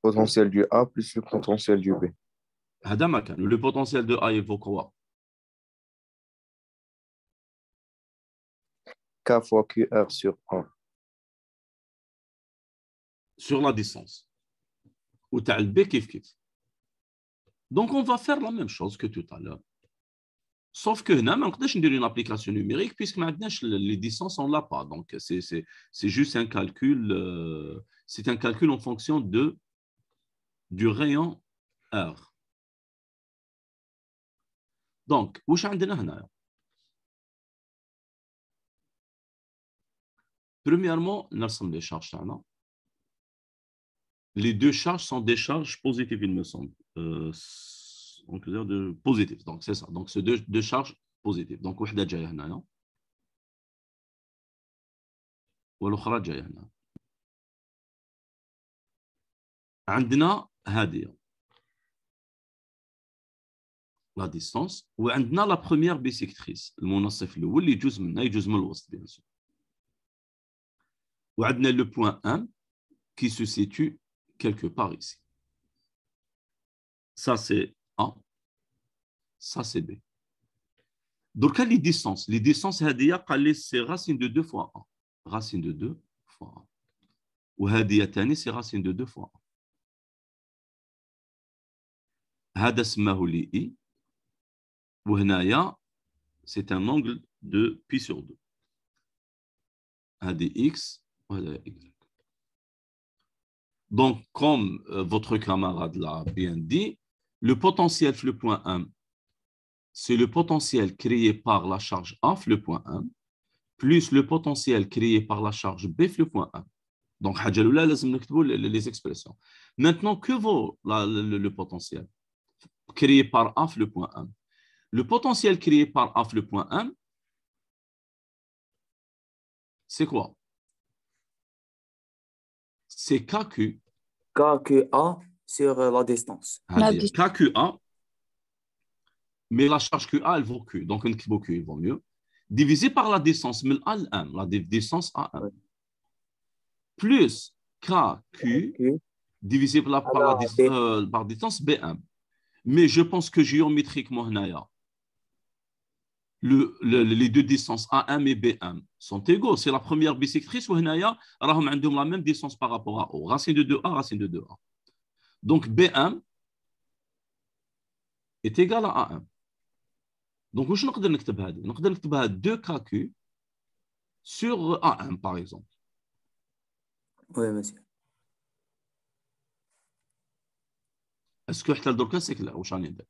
Potentiel du A plus le potentiel du B. Le potentiel de A évoque quoi fois qr sur 1.
Sur la distance. Ou t'as le b kif kif. Donc, on va faire la même chose que tout à l'heure. Sauf que là, on peut une application numérique puisque maintenant les distances, on ne l'a pas. Donc, c'est juste un calcul. Euh, c'est un calcul en fonction de, du rayon R. Donc, où est-ce
Premièrement, nous sommes les charges.
Les deux charges sont des charges positives, il me semble. Euh, on peut dire de positives. Donc, c'est ça. Donc, c'est deux, deux charges positives. Donc, une est là, non l'autre جاية هنا
عندنا هذه
لا ديستونس وعندنا لا بروميير بيسيكتريس المنصف الاول اللي يجوز منها يجوز من الوسط بيان سور le point 1 qui se situe quelque part ici. Ça, c'est A. Ça, c'est B. Donc, les distances. Les distances, c'est racine de 2 fois A. Racine de 2 fois A. Ou c'est racine de 2 fois A. هذا c'est un angle de pi sur 2 هذه x donc, comme euh, votre camarade l'a bien dit, le potentiel le point 1, c'est le potentiel créé par la charge A le point 1 plus le potentiel créé par la charge B le point 1. Donc, Hajaloula, les expressions. Maintenant, que vaut le, potentiel créé par A le point 1 Le potentiel créé par A le point 1, c'est quoi c'est KQ.
KQA sur euh, la distance.
KQA, ah, mais la charge QA, elle vaut Q. Donc, un kiboku, Q, il vaut mieux. Divisé par la distance, mais la distance A1. Plus KQ, divisé par la, par la euh, distance, B1. Mais je pense que géométriquement, le, le, les deux distances A1 et B1 sont égaux. C'est la première bisectrice où Henaya, Rahum Andoum, la même distance par rapport à O. Racine de 2A, racine de 2A. Donc B1 est égal à A1. Donc, je peux نكتب Je نقدر نكتبها 2KQ sur A1 par exemple. Oui, monsieur. Est-ce que حتى دركا سي كلا واش راني pas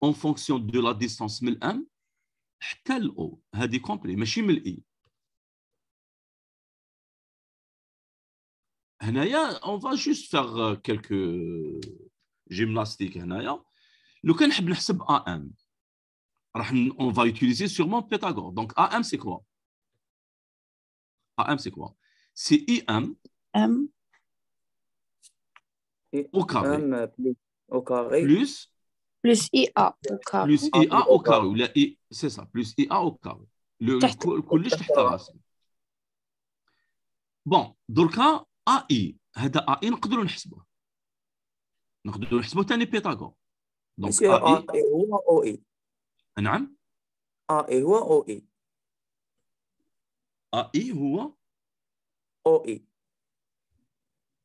en fonction de la distance 1000 m حتى ال o هذه كومبلي ماشي 1000 i on va juste faire euh, quelques gymnastiques on va utiliser sûrement pythagore donc AM c'est quoi AM c'est quoi c'est i m au carré. plus
plus IA au
carré. Plus IA au carré. C'est ça, plus IA au carré. Le collège de la Bon, donc AI, c'est AI, nous pouvons le faire. Nous pouvons le faire, un Pythagore. Donc AI. AI ou OI AI
ou
AI ou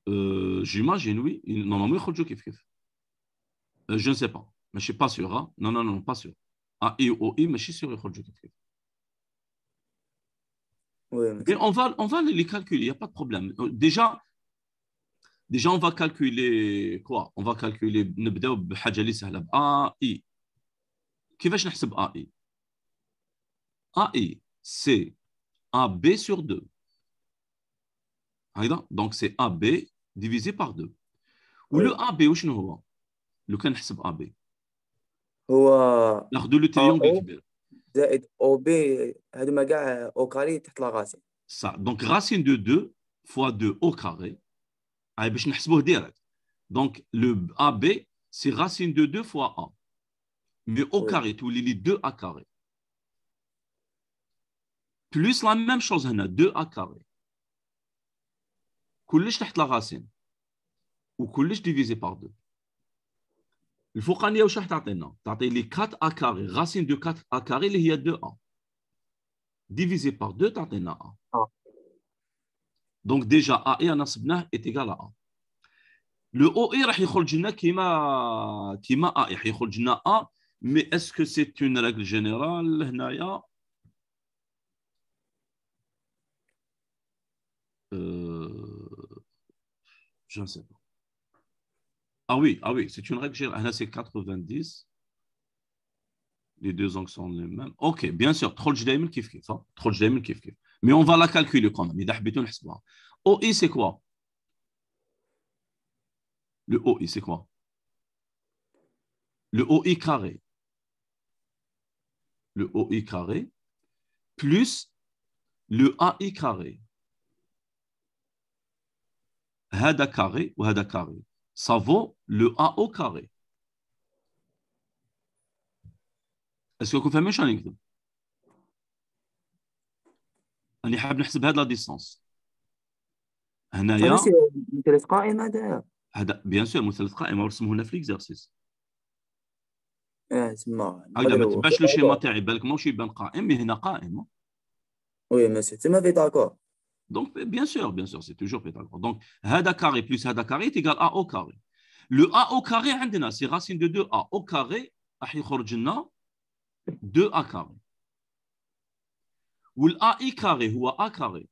euh, J'imagine, oui. Normalement, euh, Je ne sais pas. Mais je ne suis pas sûr. Hein. Non, non, non, pas sûr. A, I, O, I, mais je suis sûr. Ouais, on va, on va les calculer, il n'y a pas de problème. Euh, déjà, déjà, on va calculer quoi On va calculer, A, I. كيفاش نحسب A, I A, I, c'est A-B sur 2. Hein, donc, c'est AB divisé par 2. Ou le le AB, où je ne vois Le a AB. Donc, racine de 2 fois 2 au carré. Donc, le AB, c'est racine de 2 fois A. Mais au carré, tout est 2 à carré. Plus la même chose, 2 à carré. C'est la racine. Ou c'est divisé par 2. Il faut qu'on y ait au chat, t'as 4 à carré, racine de 4 à carré, il y a 2 a Divisé par 2, t'as des Donc déjà, A et est égal à 1. Le O est Réroljina qui m'a A et Réroljina A, mais est-ce que c'est une règle générale, Naya euh, Je ne sais pas. Ah oui, ah oui, c'est une règle générale. Ah, là, c'est 90. Les deux angles sont les mêmes. OK, bien sûr. Hein. Mais on va la calculer quand même. OI, c'est quoi Le OI, c'est quoi Le OI carré. Le OI carré plus le AI carré. Hada carré ou Hada carré. ça vaut le A au carré. Est-ce que vous comprenez شنو أنا حاب نحسب هاد لا ديسونس هنايا
مثلث قائم ده
هذا بيان سور مثلث قائم ورسمه هنا في ليكزارسيس اه تما ما تبانش لو شيما تاعي بالك ماهوش يبان قائم هنا قائم وي ما سي
تما في داكور
Donc, bien sûr, bien sûr, c'est toujours Pythagore. Donc, Hada carré plus Hada carré est égal à A au carré. Le A au carré, c'est racine de 2A au carré, 2A carré. Ou l'AI carré, ou A carré.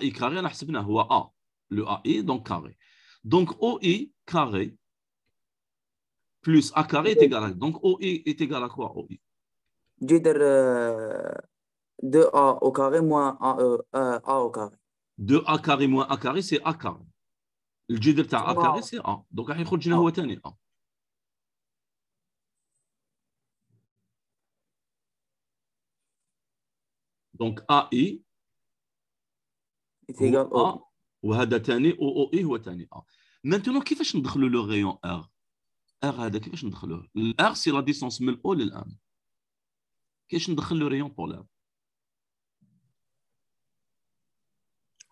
AI carré, on a هو A. Le AI, donc carré. Donc, OI carré plus A carré est égal à. Donc, OI est égal à quoi OI 2a
au carré moins a, euh, euh, a au carré.
2a carré moins a carré, c'est a carré. Le جذر تاع a carré, c'est a. Donc, راح يخرج لنا هو ثاني a. Donc, égal à A. وهذا ثاني او le le هو ثاني maintenant, qui كيفاش ندخلوا لو rayon R R, هذا كيفاش ندخلوه الار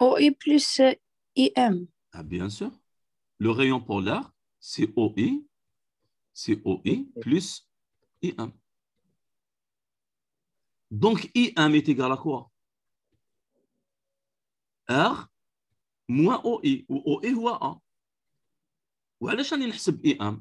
OI plus euh, IM.
Ah, bien sûr. Le rayon polaire, c'est OI, c'est OI plus IM. Donc, IM est égal à quoi R moins OI, ou OI ou A. وعلاش il y a IM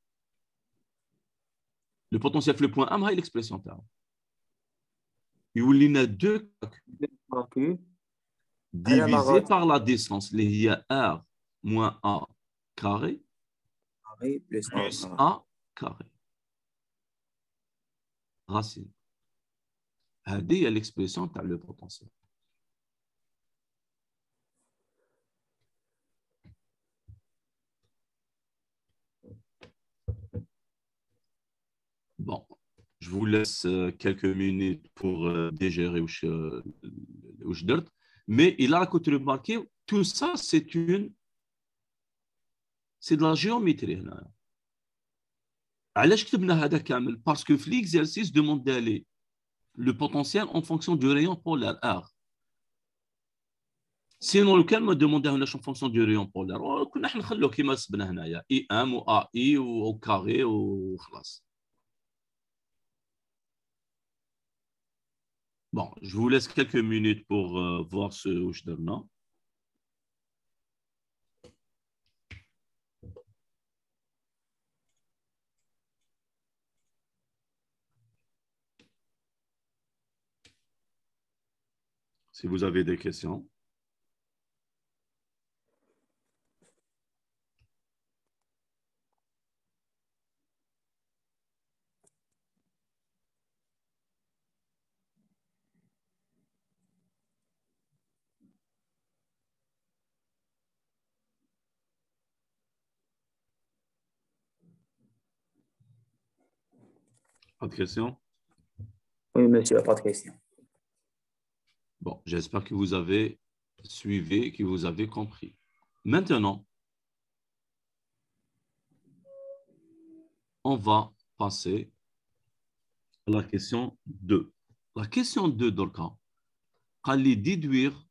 Le potentiel le point Amra et l'expression ta. Il y a deux divisé par la distance. Il y a R moins A carré plus A carré. Racine. a l'expression de le potentiel. Bon, je vous laisse euh, quelques minutes pour euh, dégérer euh, dors. Mais il a côté tout ça, c'est une. C'est de la géométrie. Parce que l'exercice demande le potentiel en fonction du rayon polaire R. سينو لو كان ما le اون فونكسيون دو au le Bon, je vous laisse quelques minutes pour euh, voir ce donne. Si vous avez des questions. Pas de questions Oui, monsieur, pas de questions. Bon, j'espère que vous avez suivi, que vous avez compris. Maintenant, on va passer à la question 2. La question 2 d'Orca, hein, allez déduire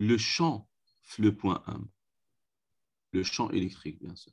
le champ, le point 1 le champ électrique, bien sûr.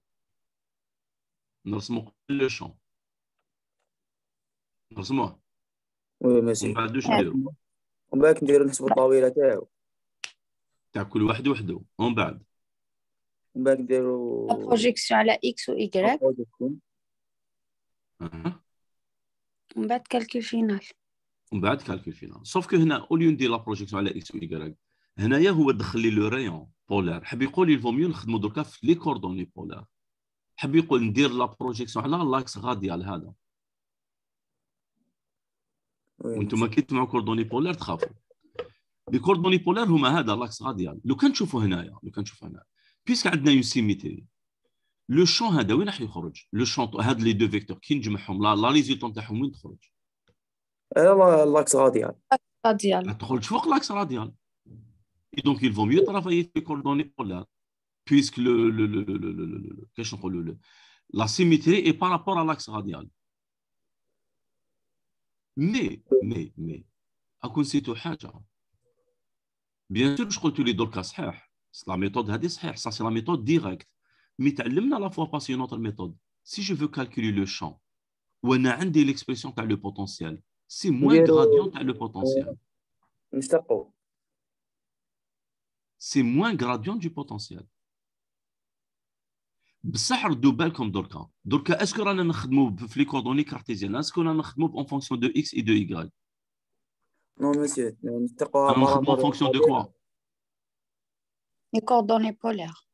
نرسمو لو شون نرسموه وي ماشي من بعد واش نديرو ومن بعد نديرو نحسبو الطاوله تاعو تاع كل واحد وحده ومن بعد
ومن بعد نديرو
بروجيكسيون
على اكس و ايكغيك ومن بعد كالكول فينال
ومن بعد كالكول فينال سوف كو هنا اوليو ندير لا بروجيكسيون على اكس و ايكغيك هنايا هو دخل لي لو ريون بولار حاب يقول لي فو نخدمو دركا في لي كوردوني بولار حب يقول ندير لا بروجيكسيون على لاكس غادي على هذا وانتم كي تسمعوا كوردوني بولار تخافوا لي كوردوني بولار هما هذا لاكس غاديال لو كان تشوفوا هنايا لو كان تشوفوا هنا بيسك عندنا يو سيميتري لو شون هذا وين راح يخرج لو شون هاد لي دو فيكتور كي نجمعهم لا لا ريزولتون تاعهم وين تخرج
لاكس غاديال
غاديال
تخرج فوق لاكس غاديال دونك يل فو ميو travailler في كوردوني بولار puisque le, le, le, la symétrie est par rapport à l'axe radial. Mais, mais, mais, à Bien sûr, je crois que les c'est la méthode ça c'est la méthode directe. Mais tu à la fois passer une autre méthode. Si je veux calculer le champ, ou on a l'expression qui a le potentiel, c'est moins gradient que le potentiel. C'est moins gradient du potentiel. Ça a deux belles comme d'or. Est-ce qu'on nous un chmob, les coordonnées cartésiennes, est-ce qu'on a un chmob en fonction de x et de y
Non, monsieur. en fonction de quoi Les coordonnées polaires.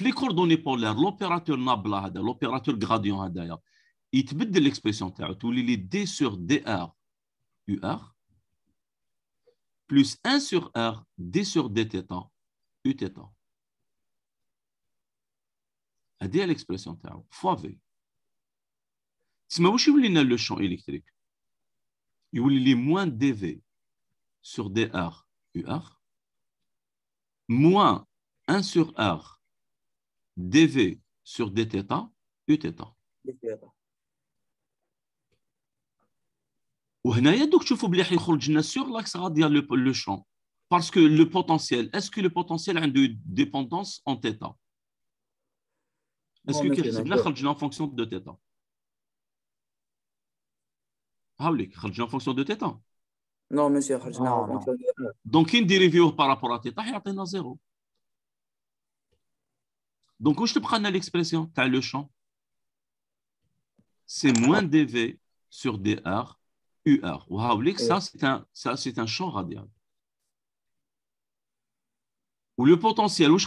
Les coordonnées polaires, l'opérateur nabla, l'opérateur gradient, il te met de l'expression terre, tout le lit D sur DR, UR, plus 1 sur R, D sur D tétan, U tétan à l'expression fois V. Si le champ électrique, il a moins dV sur dr, ur, moins 1 sur r dV sur dθ, des le champ. Parce que le potentiel, est-ce que le potentiel a une dépendance en θ est-ce que Kibla Khaljina en fonction de Tétan hein. Ah oui, en fonction de Tétan. Hein.
Non, monsieur, Khaljina en ah, fonction de
Donc, une dérivée par rapport à Tétan, ah, il y a zéro. Donc, où je te prends l'expression Tu as le champ. C'est moins dv sur dr, ur. Wow, ça, c'est un, ça, c'est un champ radial. Ou le potentiel, où je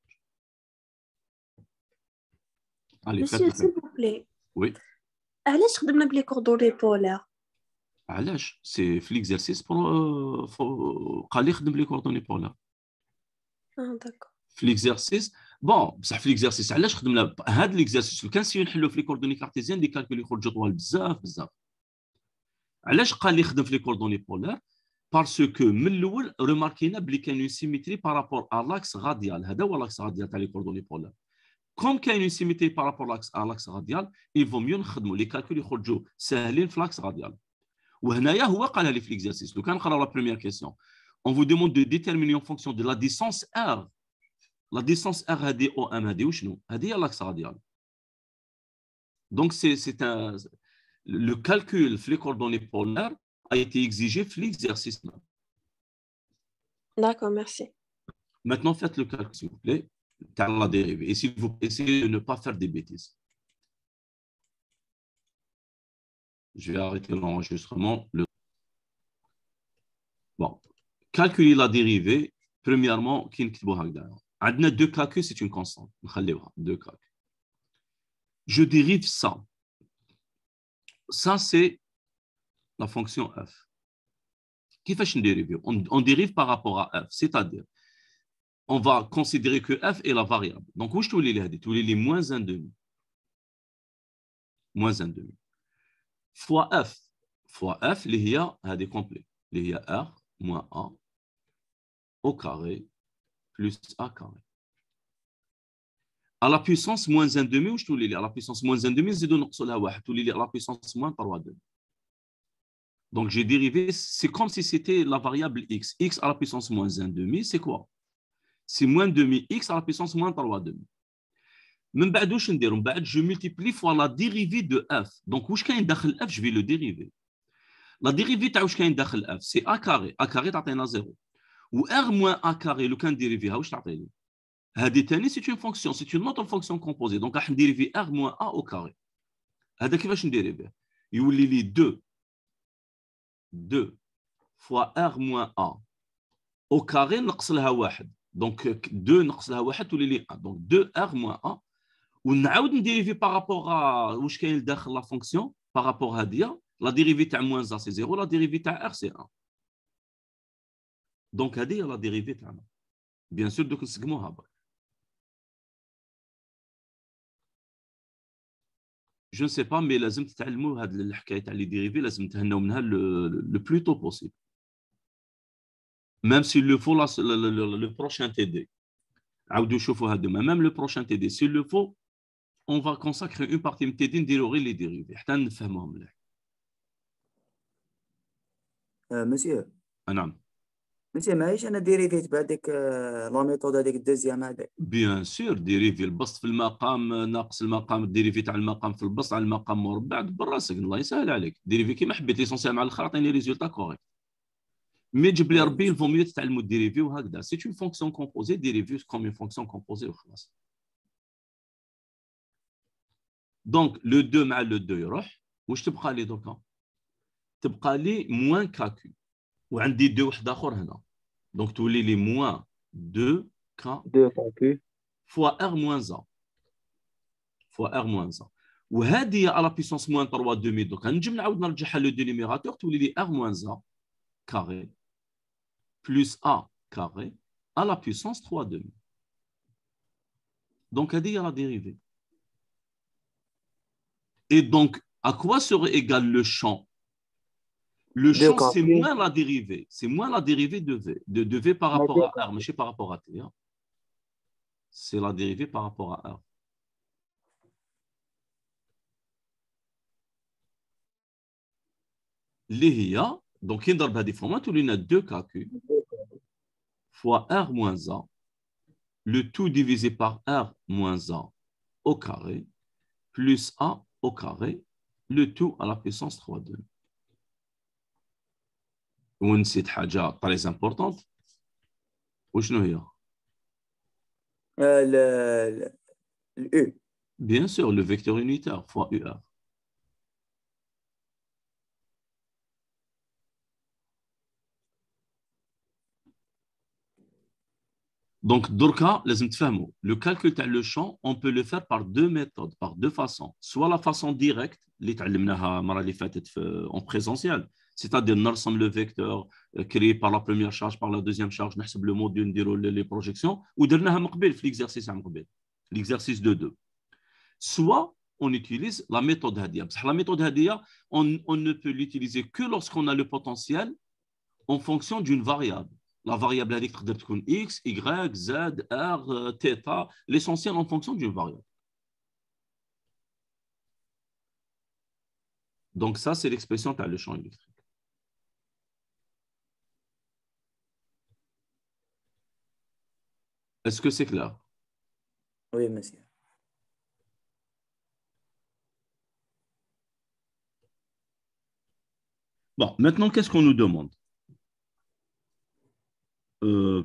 Allez, Monsieur, s'il vous plaît. Oui.
علاش خدمنا بلي كوردوني بولار
علاش سي في ليكزارسيس برو قال لي خدم لي كوردوني بولار اه داكو في ليكزارسيس بون بصح في ليكزارسيس علاش خدمنا هاد ليكزارسيس كان سي نحلو في لي كوردوني كارتيزيان لي كالكول يخرجوا طوال بزاف بزاف علاش قال لي خدم في لي كوردوني بولار باسكو من الاول ريماركينا بلي كان اون سيميتري بارابور ا لاكس غاديال هذا هو لاكس غاديال تاع لي كوردوني بولار Comme il y a une similité par rapport à l'axe radial, il vaut mieux nous les calculs qui c'est في l'axe radial. وهنايا هو قالها لي في l'exercice. لو كان la première question. On vous demande de déterminer en fonction de la distance R. La distance R هذه O, M, هذه وشنو؟ هذه l'axe radial. Donc c'est le calcul في les coordonnées polaires a été exigé في l'exercice.
D'accord, merci.
Maintenant faites le calcul s'il vous plaît la dérivée. Et si vous essayez de ne pas faire des bêtises. Je vais arrêter l'enregistrement. Le... Bon. Calculer la dérivée, premièrement, on a deux cas c'est une constante. Je dérive ça. Ça, c'est la fonction f. On dérive par rapport à f, c'est-à-dire on va considérer que f est la variable. Donc, où je les Tu Tous les moins 1 demi. Moins 1 demi. Fois f. Fois f, les y a des complets. y a r moins a au carré plus a carré. À la puissance moins 1 demi, où je les À la puissance moins 1 demi, c'est de à la puissance moins 3 demi. Donc, j'ai dérivé, c'est comme si c'était la variable x. x à la puissance moins 1 demi, c'est quoi c'est moins demi x à la puissance moins 3 demi. Même je multiplie fois la dérivée de f. Donc, où je f, je vais le dériver. La dérivée de f, c'est a carré. a carré, t'atteint à 0. Ou r moins a carré, le cas dérivé, où je c'est une fonction, c'est une autre fonction composée. Donc, on dérive r moins a au carré. هذا dériver il Il لي 2 2 fois r moins a au carré نقص لها 1. Donc 2 euh, donc 2r moins 1. une dérivée par rapport à où la fonction, par rapport à la dérivée de moins 1 c'est 0, la dérivée de r c'est 1. Donc à la dérivée de Bien sûr, donc
Je ne sais pas, mais la
les dérivées, le plus tôt possible. ميم سي لو فو لو بروشان تي دي عاودوا شوفوا ما ميم لو بروشان تي دي سي لو فو اون فا كونساكري اون بارتي من تي دي نديرو غير لي ديريفي حتى نفهموهم مليح مسيو نعم
مسيو ماهيش انا ديريفيت بهذيك لا ميثود هذيك الدوزيام هذيك
بيان سور ديريفي البسط في المقام ناقص المقام الديريفي تاع المقام في البسط على المقام مربع دبر راسك الله يسهل عليك ديريفي كيما حبيت ليسونسيال مع الاخر عطيني ريزولتا كوريكت مي جيب لي ربي الفوميو ميو تتعلموا ريفيو هكذا سي اون فونكسيون كومبوزي ديريفيو كوم اون فونكسيون كومبوزي وخلاص دونك لو دو مع لو دو يروح واش تبقى لي دوكا تبقى لي موان كاكو وعندي دو واحد اخر هنا دونك تولي لي موان دو كا دو كاكو فوا ار موان زان فوا ار موان زان وهذه هي على بيسونس موان 3 دومي دوكا نجم نعاود نرجعها لو دينيميراتور تولي لي ار موان زان كاري plus a carré à la puissance 3 demi. Donc, à la dérivée. Et donc, à quoi serait égal le champ Le champ, c'est moins la dérivée. C'est moins la dérivée de V, de, v par rapport à R, mais c'est par rapport à T. Hein. C'est la dérivée par rapport à R. L'IA, donc, il y a a deux calculs fois r moins 1, le tout divisé par r moins A au carré, plus a au carré, le tout à la puissance 3 2. ونسيت très importante هي euh, le U. E. Bien sûr, le vecteur unitaire fois UR. Donc, Durka, le calcul le champ, on peut le faire par deux méthodes, par deux façons. Soit la façon directe, euh, en présentiel, c'est-à-dire nous sommes le vecteur euh, créé par la première charge, par la deuxième charge, on le module, on les projections, ou l'exercice l'exercice de deux. Soit on utilise la méthode Hadia. La méthode Hadia, on ne peut l'utiliser que lorsqu'on a le potentiel en fonction d'une variable. La variable électrique doit être x, y, z, r, Theta, l'essentiel en fonction d'une variable. Donc ça, c'est l'expression par le champ électrique. Est-ce que c'est clair Oui, monsieur. Bon, maintenant, qu'est-ce qu'on nous demande euh,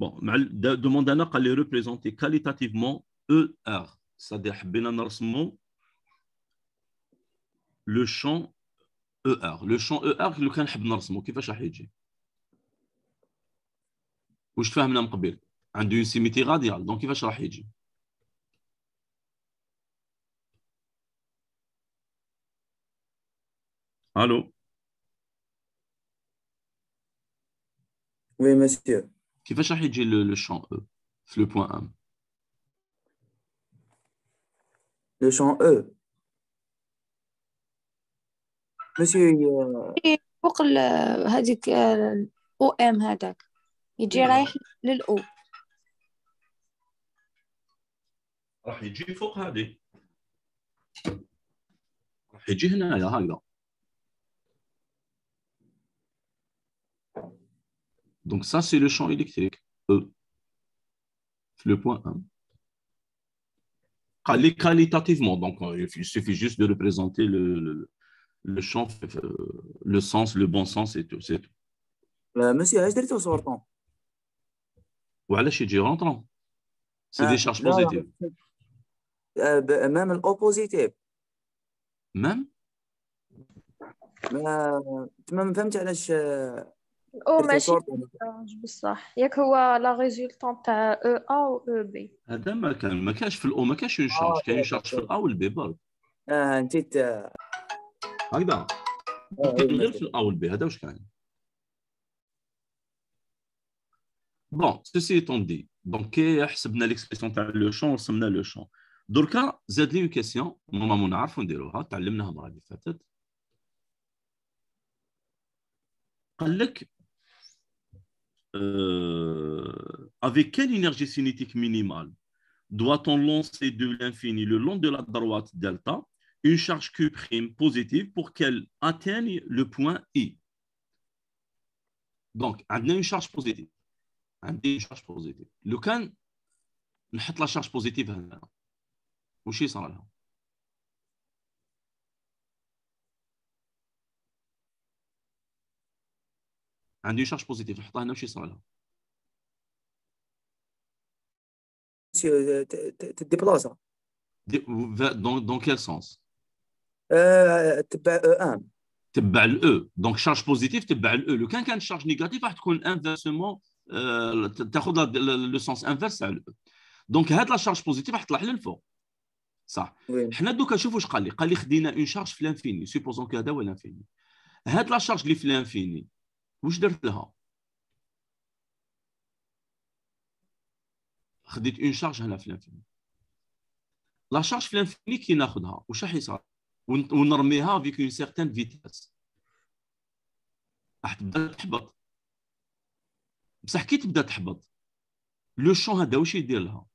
bon, demande qu'elle les représenter qualitativement ER, c'est-à-dire le champ ER. Le champ ER, le كان نحب ça كيفاش راح يجي؟ واش تفاهمنا عنده donc راديال دونك كيفاش راح يجي؟ allô Oui, monsieur. Qui va chercher le, champ E, le point M?
Le champ E.
Monsieur. pour
le euh, OM, M Il dirait le va
راح يجي فوق هذه راح يجي هكذا Donc ça, c'est le champ électrique, e. Le point 1. Qualitativement, donc euh, il suffit juste de représenter le, le, champ, euh, le sens, le bon sens et tout.
Euh, monsieur, est-ce que vous avez
Voilà, suis rentrant. C'est ah, des charges positives.
Ben, même l'opposité. Même؟ Même, ما
او ماشي بصح ياك هو لا ريزولطون تاع e او ا و او بي
هذا ما كان ما كانش في الاو ما كانش اون آه، شارج كاين شارج في الاو والبي برك اه انت آه، هكذا آه، غير في الاو والبي هذا واش كاين بون سوسي ايتون دي دونك كي حسبنا ليكسبريسيون تاع لو شون رسمنا لو شون دركا زاد لي كيسيون نورمالمون نعرفو نديروها تعلمناها المره اللي فاتت قال لك Euh, avec quelle énergie cinétique minimale doit-on lancer de l'infini le long de la droite delta une charge Q' positive pour qu'elle atteigne le point I Donc, on a une charge positive. On a une charge positive. Le can, on la charge positive. Où est-ce عندي شارج بوزيتيف نحطها هنا وش يصير
لها تديبلازا
دونك دون كيل سونس
آه، تبع او ان
تبع الاو دونك شارج بوزيتيف تبع الاو لو كان كانت شارج نيجاتيف راح تكون انفيرسمون آه، تاخذ لو سونس انفيرس تاع الاو دونك هاد لا شارج بوزيتيف راح تطلع للفوق صح حنا دوكا شوف واش قال لي قال لي خدينا اون شارج في لانفيني سيبوزون كو هذا هو لانفيني هاد لا شارج اللي في لانفيني وش درت لها خديت اون شارج هنا في الانفيني لا شارج في الانفيني كي ناخذها وش راح يصير ونرميها فيك اون سيغتان فيتاس راح تبدا تحبط بصح كي تبدا تحبط لو شون هذا واش يدير لها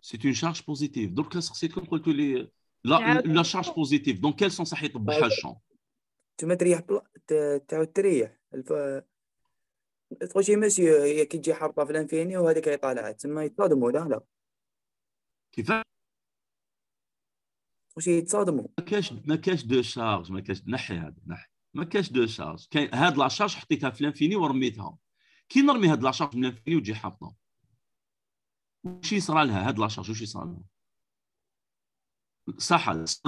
سي اون شارج بوزيتيف دونك خصيتكم قلتوا لي لا يعني لا شارج بوزيتيف دونك كيل سونس صح يطبعها الشون
تما تريح تعاود تريح تقول شي مسيو هي كي تجي حاطه في الانفيني وهذيك هي طالعه تما يتصادموا لا لا
كيف واش يتصادموا ما كاش ما كاش دو شارج ما كاش نحي هذا نحي ما كاش دو شارج كاين هاد لا شارج حطيتها في الانفيني ورميتها كي نرمي هاد لا شارج من الانفيني وتجي حاطه وش يصرى لها هاد لا شارج وش يصرى لها C'est la Parce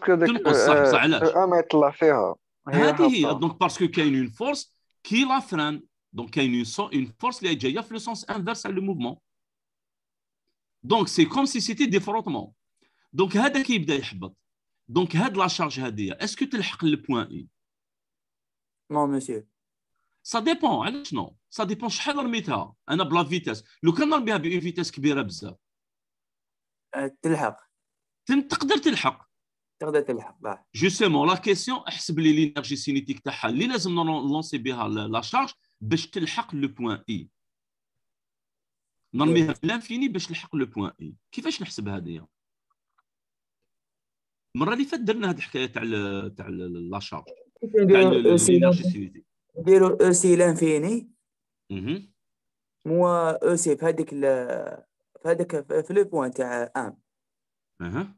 que... Parce a une force qui Donc, il y a une force le sens inverse le mouvement. Donc, c'est comme si c'était Donc, c'est charge Est-ce que tu le point Non, monsieur. سا ديبون على شنو سا ديبون شحال رميتها انا بلا فيتاس لو كان نرميها بأون فيتاس كبيره بزاف تلحق تقدر تلحق تقدر تلحق باه جوستومون لا كيسيون احسب لي لينيرجي سينيتيك تاعها اللي لازم نلونسي بها لا شارج باش تلحق لو بوان اي نرميها بلانفيني باش نلحق لو بوان اي كيفاش نحسب هذه المره اللي فات درنا هذه الحكايه تاع تاع لا شارج
تاع لينيرجي سينيتيك نديرو او سي لانفيني اها مو او سي في هذيك في هذاك في لو بوان تاع ام اها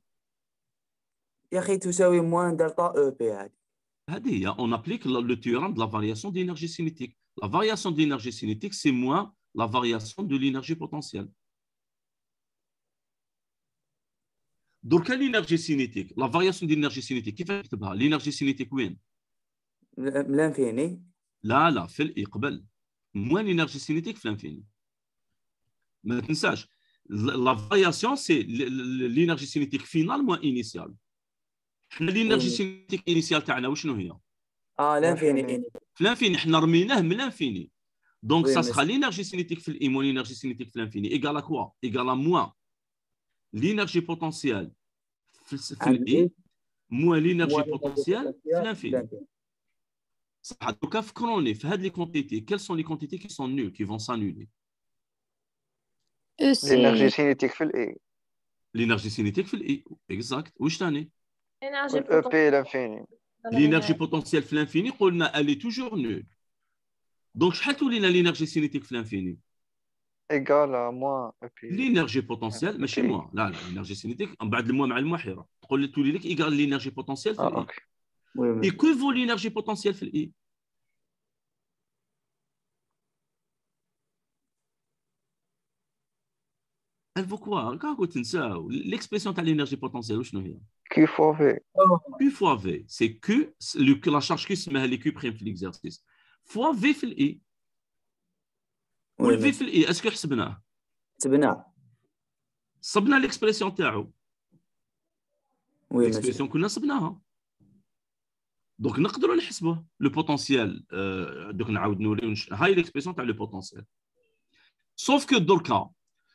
يا اخي تساوي موان دلتا او بي هذه
هذه هي اون ابليك لو تيورام دو لا فارياسيون دي انرجي cinétique لا فارياسيون دي انرجي cinétique سي موان لا فارياسيون دو لينرجي بوتونسيال دركا لينرجي سينيتيك لا فارياسيون ديال الانرجي سينيتيك كيفاش نكتبها لينرجي سينيتيك وين؟
لانفيني
لا لا في يقبل موان انرجي سينيتيك في لانفيني ما تنساش لا فارياسيون سي لينرجي سينيتيك فينال موان انيسيال حنا لينرجي سينيتيك انيسيال تاعنا وشنو هي؟ اه لانفيني في لانفيني حنا رميناه من لانفيني دونك سا سخا لينرجي سينيتيك في الايمون لينرجي سينيتيك في لانفيني ايكالا كوا ايكالا موان لينرجي بوتونسيال في الاي موان لينرجي بوتونسيال في لانفيني les quantités, quelles sont les quantités qui sont nulles, qui vont s'annuler
euh, L'énergie
cinétique fait L'énergie cinétique fait exact. Où je t'en ai
L'énergie euh,
potentielle fait l'infini, elle est toujours nulle. Donc, je l'énergie cinétique fait l'infini
Égale à moi. E
l'énergie potentielle, mais chez e moi. L'énergie cinétique, on va le moins à l'énergie potentielle. Ah, et que vaut l'énergie potentielle Elle vaut quoi L'expression de l'énergie potentielle, je ne Q fois V. Q fois V, c'est Q, la charge Q se met à l'Q prime l'exercice. Fois V V Est-ce que C'est bien C'est bien. C'est bien l'expression تاعو. Oui, l'expression c'est صبناها. دونك نقدروا نحسبوه لو بوتونسيال دوك نعاود نوريو هاي ليكسبريسيون تاع لو بوتونسيال سوف كو دركا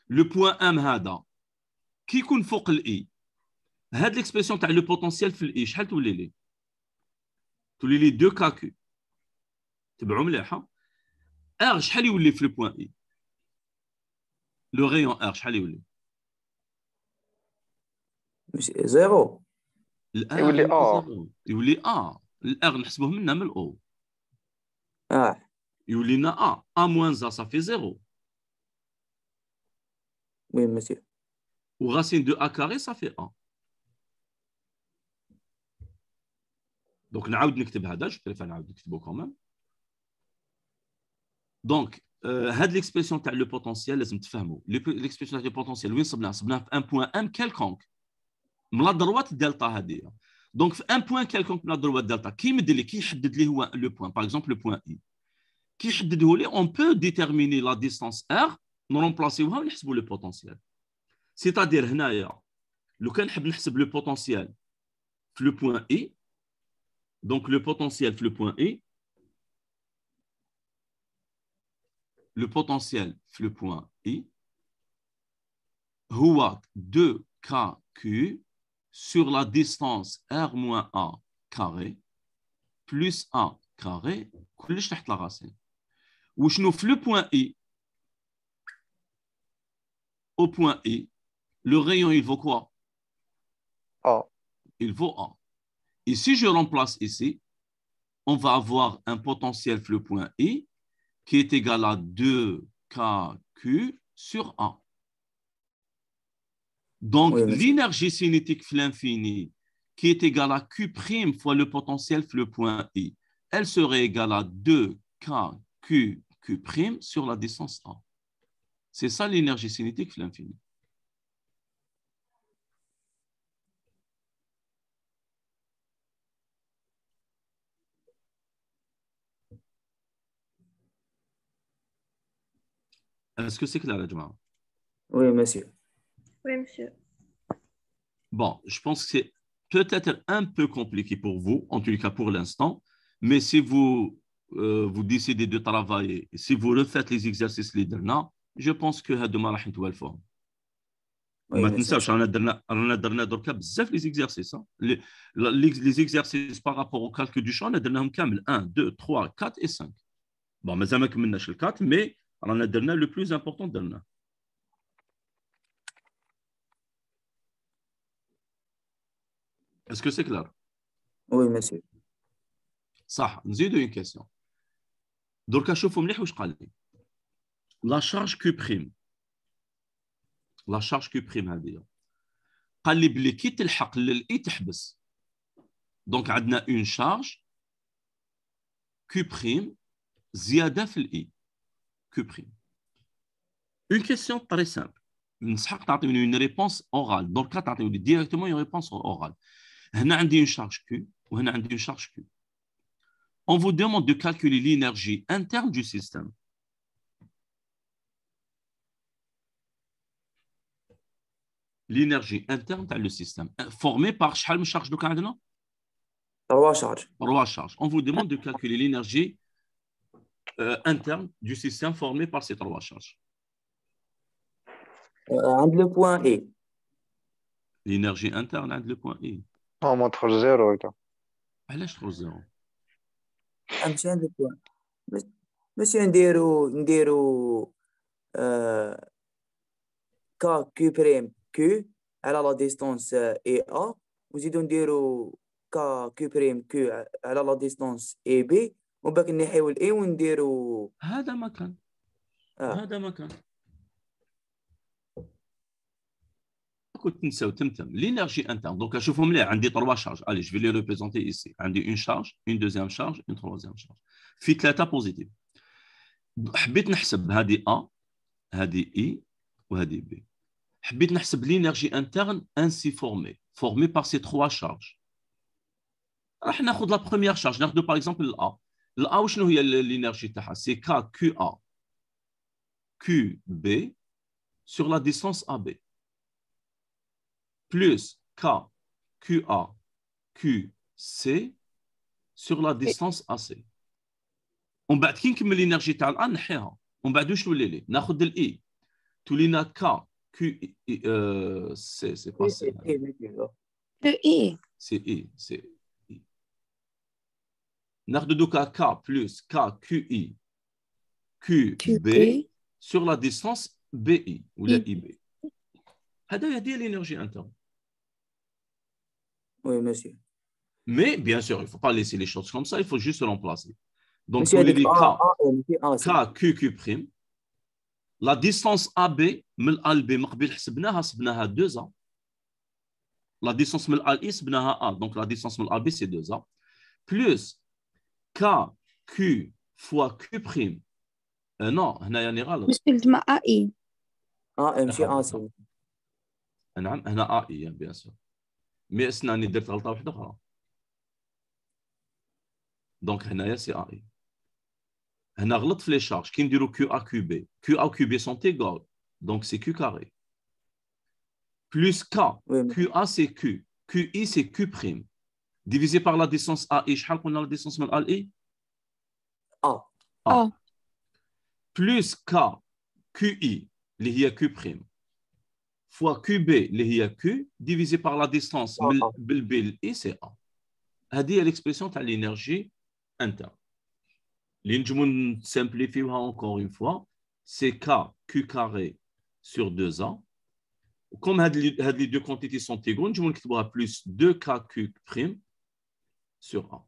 لو بوان ام هذا كي يكون فوق الاي e، هاد ليكسبريسيون تاع لو بوتونسيال في الاي e، شحال تولي لي تولي لي دو كاكو تبعوا مليح ار شحال يولي في لو بوان اي لو غيون ار شحال يولي مش زيرو يولي ا يولي ا الاغ نحسبوه منا من الاو اه يولي لنا ا ا موان زا صافي زيرو وي مسيو وغاسين دو ا كاري صافي ا دونك نعاود نكتب هذا جو بريفير نعاود نكتبو كومام دونك آه، هاد ليكسبرسيون تاع لو بوتونسيال لازم تفهمو ليكسبرسيون تاع لو بوتونسيال وين صبناها صبناها في ان بوان ام كالكونك من لا دروات الدلتا هذه Donc, un point quelconque de la delta, qui me dit, qui le point, par exemple le point I, qui on peut déterminer la distance R, nous remplacer le potentiel. C'est-à-dire, le potentiel, le point I, donc le potentiel, le point I, le potentiel, le point I, 2KQ sur la distance R-A carré plus A carré, plus la racine. je nous le point I e, Au point I, e, le rayon, il vaut quoi A. Il vaut A. Et si je remplace ici, on va avoir un potentiel flux point I e qui est égal à 2KQ sur A. Donc, l'énergie cinétique l'infini, qui est égale à Q' fois le potentiel le point I, elle serait égale à 2KQ Q' sur la distance A. C'est ça l'énergie cinétique l'infini. Est-ce que c'est clair, Oui, monsieur. Oui, monsieur. Bon, je pense que c'est peut-être un peu compliqué pour vous, en tout cas pour l'instant, mais si vous, euh, vous décidez de travailler, si vous refaites les exercices les je pense que demain, vous allez faire. ما تنساوش رانا درنا vous درنا دركا Les les par rapport rapport au du du champ, 1 2 3 4 et 5 bon mais ما كملناش le 4 مي رانا درنا Est-ce que c'est clair? Oui, monsieur. Ça, nous une question. Donc, je vous dis, je la charge Q la charge Q prime, elle dit, elle dit, donc, on a une charge Q prime, ziyada Q Une question très simple. Une réponse orale. Donc, là, tu directement une réponse orale charge Q ou charge Q. On vous demande de calculer l'énergie interne du système. L'énergie interne dans le système, formée par quelle charge de Trois On vous demande de calculer l'énergie euh, interne du système formée par cette trois charges. le euh, point L'énergie interne, le point E. هو اه، ما تخرج زيرو هكا علاش تخرج زيرو
باش عندك باش نديرو نديرو آه كا كيو بريم كو على لا ديستونس اي ا وزيدو نديرو كا كو بريم كو على لا ديستونس اي بي ومن بعد نحيو الاي ونديرو
هذا ما كان آه. هذا ما كان l'énergie interne donc je vous des trois charges allez je vais les représenter ici j'ai une charge une deuxième charge une troisième charge في l'état positif حبيت que dit A I et وهذه B حبيت l'énergie interne ainsi formée formée par ces trois charges راح ناخذ la première charge par exemple A A l'énergie c'est KQA QB sur la distance AB plus K, QA, QC sur la distance AC. On va que l'énergie on الان نحيها ومن بعد on va لي l'I, on va K, Q euh, C c'est pas ça. Le I. C'est I, c'est I. ناخذ K plus K QI QB sur la distance BI ou la IB. C'est l'énergie interne. Oui, monsieur. Mais bien sûr, il ne faut pas laisser les choses comme ça, il faut juste remplacer. Donc, vous on dit K, K, K, Q, Q'. La distance AB, من الB, مقبل حسبناها, حسبناها 2A. La distance من الI, حسبناها A. Donc, la distance من الAB, c'est 2A. Plus K, Q fois Q'. Euh, non, هنا يعني غلط. مش AI. AM, c'est A, c'est. هنا AI, bien sûr. مي اسناني درت غلطه واحده اخرى دونك هنايا سي اي هنا غلط في لي شارج كي نديرو كيو ا كيو بي كيو ا كيو بي سون ايغال دونك سي كيو كاري بلس ك كيو ا سي كيو كيو اي سي كيو بريم divisé par la distance AI. شحال قلنا la distance من AI A. A. Plus K QI اللي هي كيو بريم fois QB, les Q, divisé par la distance, bil ah, ah. et c'est A. l'expression de l'énergie interne. Li نجمو simplifier encore une fois, c'est K Q carré sur 2A. Comme les deux quantités sont égales, nous pouvons plus 2KQ' sur A.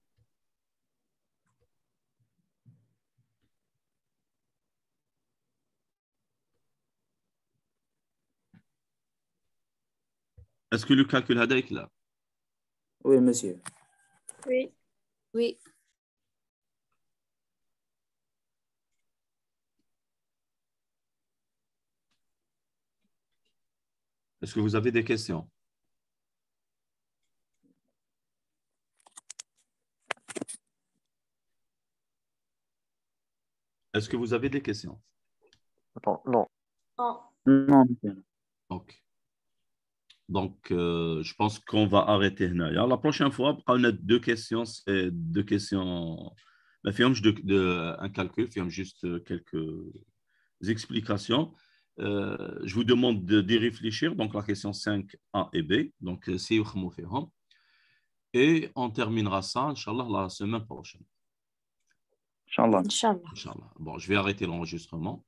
Est-ce que le calcul est là Oui, monsieur.
Oui. Oui.
Est-ce que vous avez des questions Est-ce que vous avez des questions Non. Non.
Non. non. Ok.
Donc, euh, je pense qu'on va arrêter là. La prochaine fois, on a deux questions. C'est deux questions. Ben, un calcul, juste euh, quelques explications. Euh, je vous demande d'y réfléchir. Donc, la question 5A et B. Donc, c'est Et on terminera ça, Inch'Allah, la semaine prochaine. Inch'Allah. Bon, je vais arrêter l'enregistrement.